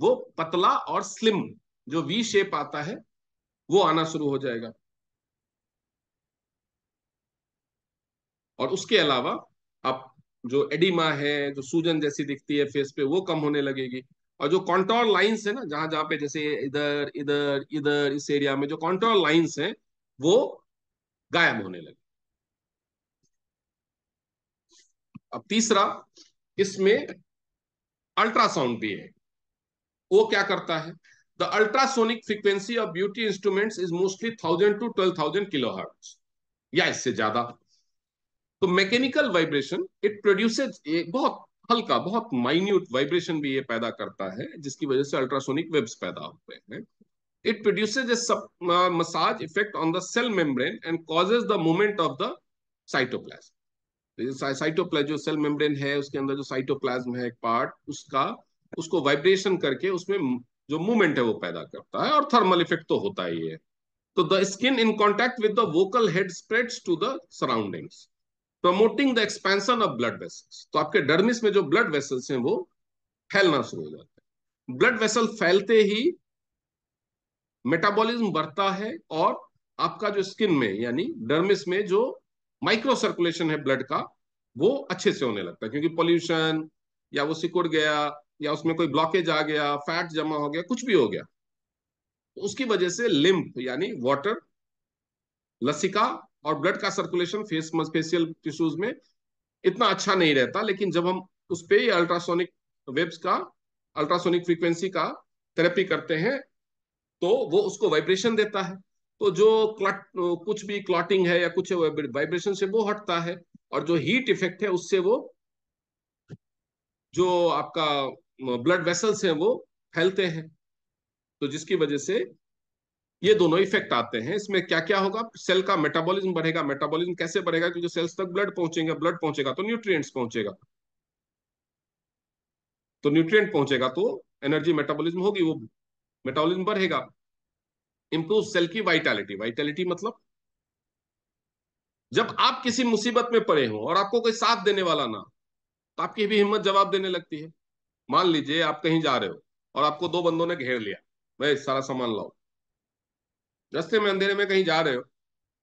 वो पतला और स्लिम जो वी शेप आता है वो आना शुरू हो जाएगा और उसके अलावा आप जो एडिमा है जो सूजन जैसी दिखती है फेस पे वो कम होने लगेगी और जो कॉन्ट्रोल लाइंस है ना जहां जहां पे जैसे इधर इधर इधर इस एरिया में जो कॉन्ट्रोल लाइंस है वो गायब होने लगे अब तीसरा इसमें अल्ट्रासाउंड भी है वो क्या करता है the ultrasonic frequency of beauty instruments is mostly thousand to twelve thousand kilo या इससे ज्यादा तो मैकेनिकल वाइब्रेशन इट प्रोड्यूसेज बहुत हल्का बहुत माइन्यूट वाइब्रेशन भी ये पैदा करता है जिसकी वजह से अल्ट्रासोनिक वेब्स पैदा होते हैं it produces a massage effect on the cell membrane and causes the movement of the cytoplasm cytoplasm cell membrane है उसके अंदर जो साइटोप्लाज्म है एक पार्ट उसका उसको वाइब्रेशन करके उसमें जो मूवमेंट है वो पैदा करता है और थर्मल इफेक्ट तो होता ही है तो the skin in contact with the vocal head spreads to the surroundings promoting the expansion of blood vessels तो आपके डर्मिस में जो ब्लड वेसल्स हैं वो फैलना शुरू हो जाता है ब्लड वेसल फैलते ही मेटाबॉलिज्म बढ़ता है और आपका जो स्किन में यानी डर्मिस में जो माइक्रो सर्कुलेशन है ब्लड का वो अच्छे से होने लगता है क्योंकि पॉल्यूशन या वो सिकुड़ गया या उसमें कोई ब्लॉकेज आ गया फैट जमा हो गया कुछ भी हो गया तो उसकी वजह से लिम्प यानी वाटर लसिका और ब्लड का सर्कुलेशन फेस फेसियल टिश्यूज में इतना अच्छा नहीं रहता लेकिन जब हम उस पर अल्ट्रासोनिक वेब्स का अल्ट्रासोनिक फ्रीक्वेंसी का थेरेपी करते हैं तो वो उसको वाइब्रेशन देता है तो जो क्लट कुछ भी क्लॉटिंग है या कुछ वाइब्रेशन से वो हटता है और जो हीट इफेक्ट है उससे वो जो आपका ब्लड वेसल्स हैं वो फैलते हैं तो जिसकी वजह से ये दोनों इफेक्ट आते हैं इसमें क्या क्या होगा सेल का मेटाबॉलिज्म बढ़ेगा मेटाबॉलिज्म कैसे बढ़ेगा क्योंकि सेल्स तक ब्लड पहुंचेगा ब्लड पहुंचेगा तो न्यूट्रिएंट्स पहुंचेगा तो न्यूट्रिएंट पहुंचेगा तो एनर्जी मेटाबॉलिज्म होगी वो मेटाबॉलिज्म बढ़ेगा इंप्रूव सेल की वाइटालिटी वाइटालिटी मतलब जब आप किसी मुसीबत में पड़े हो और आपको कोई साथ देने वाला ना तो आपकी भी हिम्मत जवाब देने लगती है मान लीजिए आप कहीं जा रहे हो और आपको दो बंदों ने घेर लिया भाई सारा सामान लाओ रस्ते में अंधेरे में कहीं जा रहे हो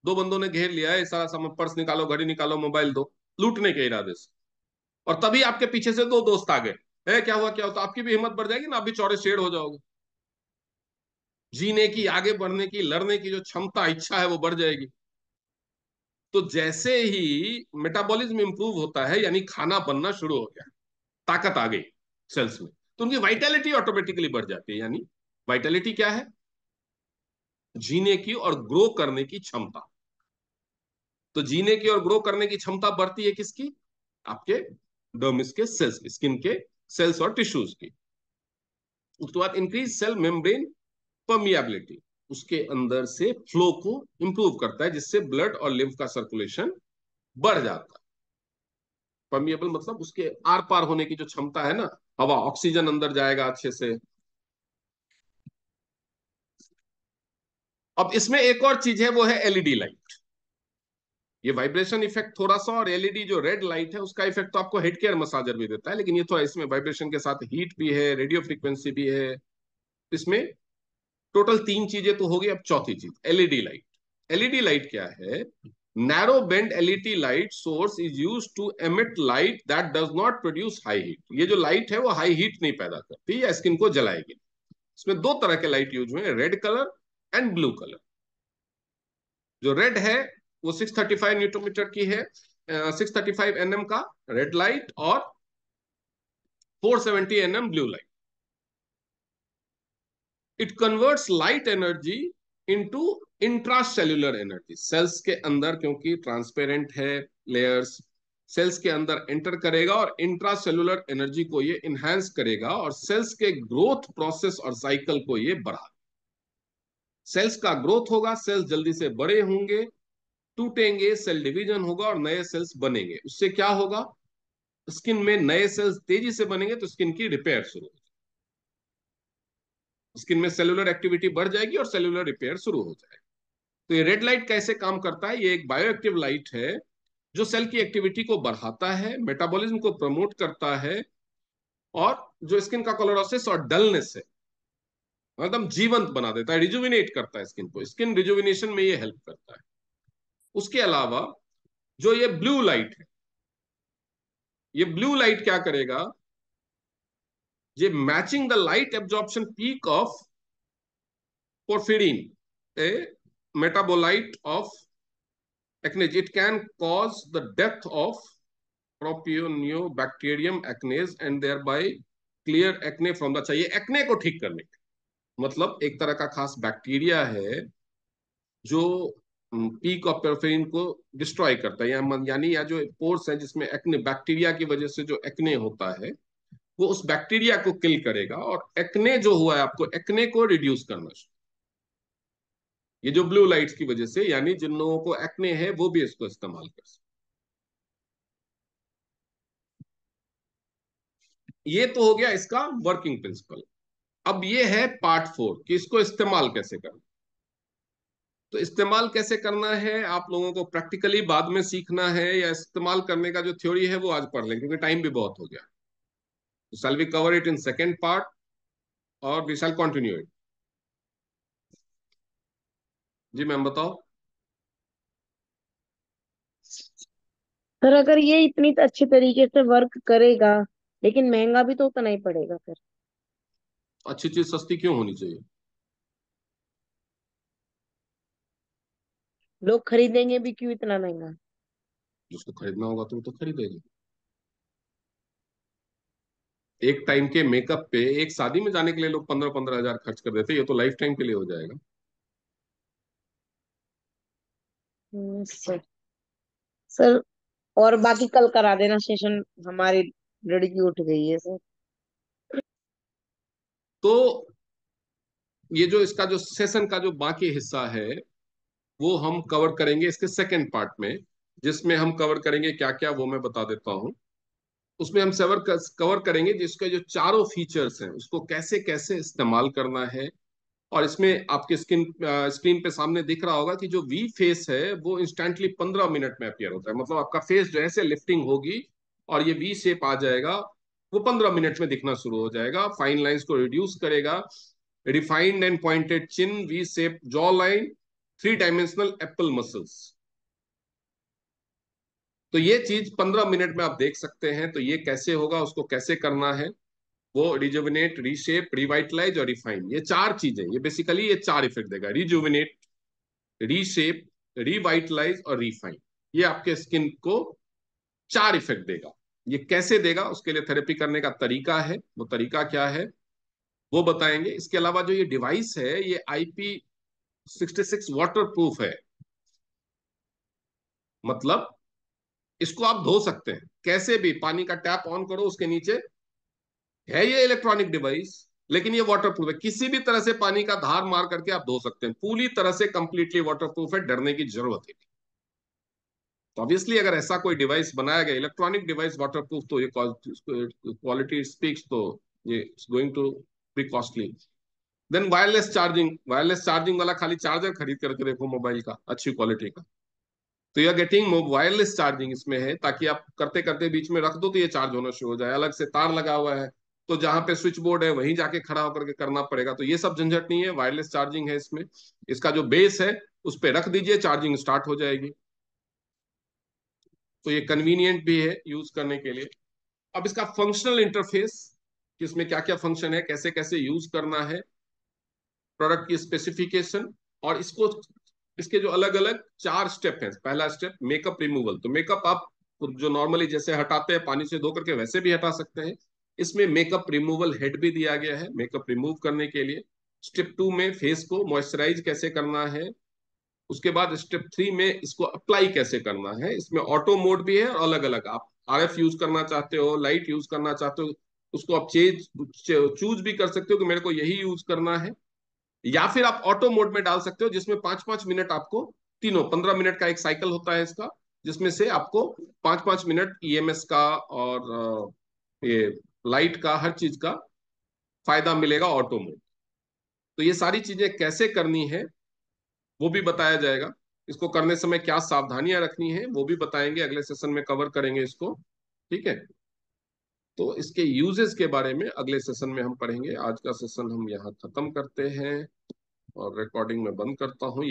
दो बंदों ने घेर लिया है सारा सामान पर्स निकालो घड़ी निकालो मोबाइल दो लूटने के इरादे से और तभी आपके पीछे से दो दोस्त आ गए है क्या हुआ क्या हुआ तो आपकी भी हिम्मत बढ़ जाएगी ना आप भी चौड़े शेड हो जाओगे जीने की आगे बढ़ने की लड़ने की जो क्षमता इच्छा है वो बढ़ जाएगी तो जैसे ही मेटाबॉलिज्म इंप्रूव होता है यानी खाना बनना शुरू हो गया ताकत आ गई सेल्स में तो उनकी वाइटैलिटी ऑटोमेटिकली बढ़ जाती है यानी वाइटैलिटी क्या है जीने की और ग्रो करने की क्षमता तो जीने की और ग्रो करने की क्षमता बढ़ती है किसकी आपके डर्मिस के सेल्स स्किन के सेल्स और टिश्यूज की उसके बाद इंक्रीज सेल मेम्ब्रेन परमियाबिलिटी उसके अंदर से फ्लो को इंप्रूव करता है जिससे ब्लड और लिम्फ का सर्कुलेशन बढ़ जाता है परमिएबल मतलब उसके आर पार होने की जो क्षमता है ना हवा ऑक्सीजन अंदर जाएगा अच्छे से अब इसमें एक और चीज है वो है एलईडी लाइट e ये वाइब्रेशन इफेक्ट थोड़ा सा और एलईडी e जो रेड लाइट है उसका इफेक्ट तो आपको हेड केयर मसाजर भी देता है लेकिन ये थोड़ा तो इसमें वाइब्रेशन के साथ हीट भी है रेडियो फ्रिक्वेंसी भी है इसमें टोटल तीन चीजें तो होगी अब चौथी चीज एलईडी लाइट एलईडी लाइट क्या है narrow band LED light source is use to emit light that does not produce high heat ये जो लाइट है वो हाई हीट नहीं पैदा करती या स्किन को जलाएगी इसमें दो तरह के लाइट यूज हुए red colour and blue colour जो रेड है वो 635 न्यूटोमीटर की है uh, 635 एनएम का रेड लाइट और 470 NM blue light it converts light energy into intracellular energy cells के अंदर क्योंकि ट्रांसपेरेंट है लेयर्स सेल्स के अंदर एंटर करेगा और इंट्रासेलुलर एनर्जी को ये इनहेंस करेगा और सेल्स के ग्रोथ प्रोसेस और साइकिल को ये बढ़ा सेल्स का ग्रोथ होगा सेल्स जल्दी से बड़े होंगे टूटेंगे सेल डिवीजन होगा और नए सेल्स बनेंगे उससे क्या होगा स्किन में नए सेल्स तेजी से बनेंगे तो स्किन की रिपेयर शुरू स्किन में सेलुलर एक्टिविटी बढ़ जाएगी और सेलुलर रिपेयर शुरू हो जाएगी तो ये रेड लाइट कैसे काम करता है ये एक बायो एक्टिव लाइट है जो सेल की एक्टिविटी को बढ़ाता है मेटाबॉलिज्म को प्रमोट करता है और जो स्किन का कलरोसिस और डलनेस है एकदम मतलब जीवंत बना देता है रिजुविनेट करता है स्किन को स्किन रिजुविनेशन में ये हेल्प करता है उसके अलावा जो ये ब्लू लाइट है ये ब्लू लाइट क्या करेगा ये matching the light absorption peak of porphyrin a metabolite of acnes it can cause the death of propionibacterium acnes and thereby clear acne from the चाहिए अच्छा, एक्ने को ठीक करने के मतलब एक तरह का खास बैक्टीरिया है जो पीक ऑफ परफेरिन को डिस्ट्रॉय करता है या यानी या जो पोर्स है जिसमें एक्ने बैक्टीरिया की वजह से जो एक्ने होता है वो उस बैक्टीरिया को किल करेगा और एक्ने जो हुआ है आपको एक्ने को रिड्यूस करना ये जो ब्लू लाइट्स की वजह से यानी जिन लोगों को एक्ने है वो भी इसको इस्तेमाल कर सकते ये तो हो गया इसका वर्किंग प्रिंसिपल अब ये है पार्ट फोर कि इसको इस्तेमाल कैसे करना तो इस्तेमाल कैसे करना है आप लोगों को प्रैक्टिकली बाद में सीखना है या इस्तेमाल करने का जो थ्योरी है वो आज पढ़ लें क्योंकि टाइम भी बहुत हो गया Shall we cover it in second part or we shall continue it? जी मैम बताओ सर अगर ये इतनी अच्छे तरीके से वर्क करेगा लेकिन महंगा भी तो उतना ही पड़ेगा फिर अच्छी चीज सस्ती क्यों होनी चाहिए लोग खरीदेंगे भी क्यों इतना महंगा जिसको खरीदना होगा तो वो तो खरीदेगा एक टाइम के मेकअप पे एक शादी में जाने के लिए लोग पंद्रह पंद्रह हजार खर्च कर देते ये तो लाइफ टाइम के लिए हो जाएगा हम्म, सर और बाकी कल करा देना सेशन हमारी लड़की उठ गई है सर तो ये जो इसका जो सेशन का जो बाकी हिस्सा है वो हम कवर करेंगे इसके सेकेंड पार्ट में जिसमें हम कवर करेंगे क्या क्या वो मैं बता देता हूँ उसमें हम सेवर कवर करेंगे जिसके जो चारों फीचर्स हैं उसको कैसे कैसे इस्तेमाल करना है और इसमें आपके स्क्रीन स्क्रीन पे सामने दिख रहा होगा कि जो वी फेस है वो इंस्टेंटली पंद्रह मिनट में अपियर होता है मतलब आपका फेस जो है से लिफ्टिंग होगी और ये वी शेप आ जाएगा वो पंद्रह मिनट में दिखना शुरू हो जाएगा फाइन लाइन को रिड्यूस करेगा refined and pointed chin V shape jaw line three dimensional apple muscles तो ये चीज पंद्रह मिनट में आप देख सकते हैं तो ये कैसे होगा उसको कैसे करना है वो रिजुविनेट रीशेप रिवाइटलाइज और रिफाइन ये चार चीजें ये बेसिकली ये चार इफेक्ट देगा रिजुविनेट रीशेप रिवाइटलाइज और रिफाइन ये आपके स्किन को चार इफेक्ट देगा ये कैसे देगा उसके लिए थेरेपी करने का तरीका है वो तरीका क्या है वो बताएंगे इसके अलावा जो ये डिवाइस है ये IP sixty six waterproof है मतलब इसको आप धो सकते हैं कैसे भी पानी का टैप ऑन करो उसके नीचे है ये इलेक्ट्रॉनिक डिवाइस लेकिन ये वाटर प्रूफ है किसी भी तरह से पानी का धार मार करके आप धो सकते हैं पूरी तरह से कंप्लीटली वाटर प्रूफ है डरने की जरूरत है तो ऑब्वियसली अगर ऐसा कोई डिवाइस बनाया गया इलेक्ट्रॉनिक डिवाइस वाटर प्रूफ तो ये क्वालिटी स्पीक्स तो ये going to be costly then wireless charging wireless charging वाला खाली चार्जर खरीद करके देखो मोबाइल का अच्छी क्वालिटी का तो you are getting wireless charging इसमें है ताकि आप करते करते बीच में रख दो तो ये चार्ज होना शुरू हो जाए अलग से तार लगा हुआ है तो जहां पे स्विच बोर्ड है वहीं जाके खड़ा होकर के करना पड़ेगा तो ये सब झंझट नहीं है वायरलेस चार्जिंग है इसमें इसका जो बेस है उस पर रख दीजिए चार्जिंग स्टार्ट हो जाएगी तो ये कन्वीनियंट भी है यूज करने के लिए अब इसका फंक्शनल इंटरफेस कि इसमें क्या क्या फंक्शन है कैसे कैसे यूज करना है प्रोडक्ट की स्पेसिफिकेशन और इसको इसके जो अलग अलग चार स्टेप हैं पहला स्टेप मेकअप रिमूवल तो मेकअप आप जो नॉर्मली जैसे हटाते हैं पानी से धो करके वैसे भी हटा सकते हैं इसमें मेकअप रिमूवल हेड भी दिया गया है मेकअप रिमूव करने के लिए स्टेप टू में फेस को मॉइस्चराइज कैसे करना है उसके बाद स्टेप थ्री में इसको अप्लाई कैसे करना है इसमें ऑटो मोड भी है और अलग अलग आप आर यूज करना चाहते हो लाइट यूज करना चाहते हो उसको आप चेज चूज भी कर सकते हो कि मेरे को यही यूज करना है या फिर आप ऑटो मोड में डाल सकते हो जिसमें पांच पांच मिनट आपको तीनों पंद्रह मिनट का एक साइकिल होता है इसका जिसमें से आपको पांच पांच मिनट ईएमएस का और ये लाइट का हर चीज का फायदा मिलेगा ऑटो मोड तो ये सारी चीजें कैसे करनी है वो भी बताया जाएगा इसको करने समय क्या सावधानियां रखनी है वो भी बताएंगे अगले सेशन में कवर करेंगे इसको ठीक है तो इसके यूजेस के बारे में अगले सेशन में हम पढ़ेंगे आज का सेशन हम यहाँ खत्म करते हैं और रिकॉर्डिंग में बंद करता हूँ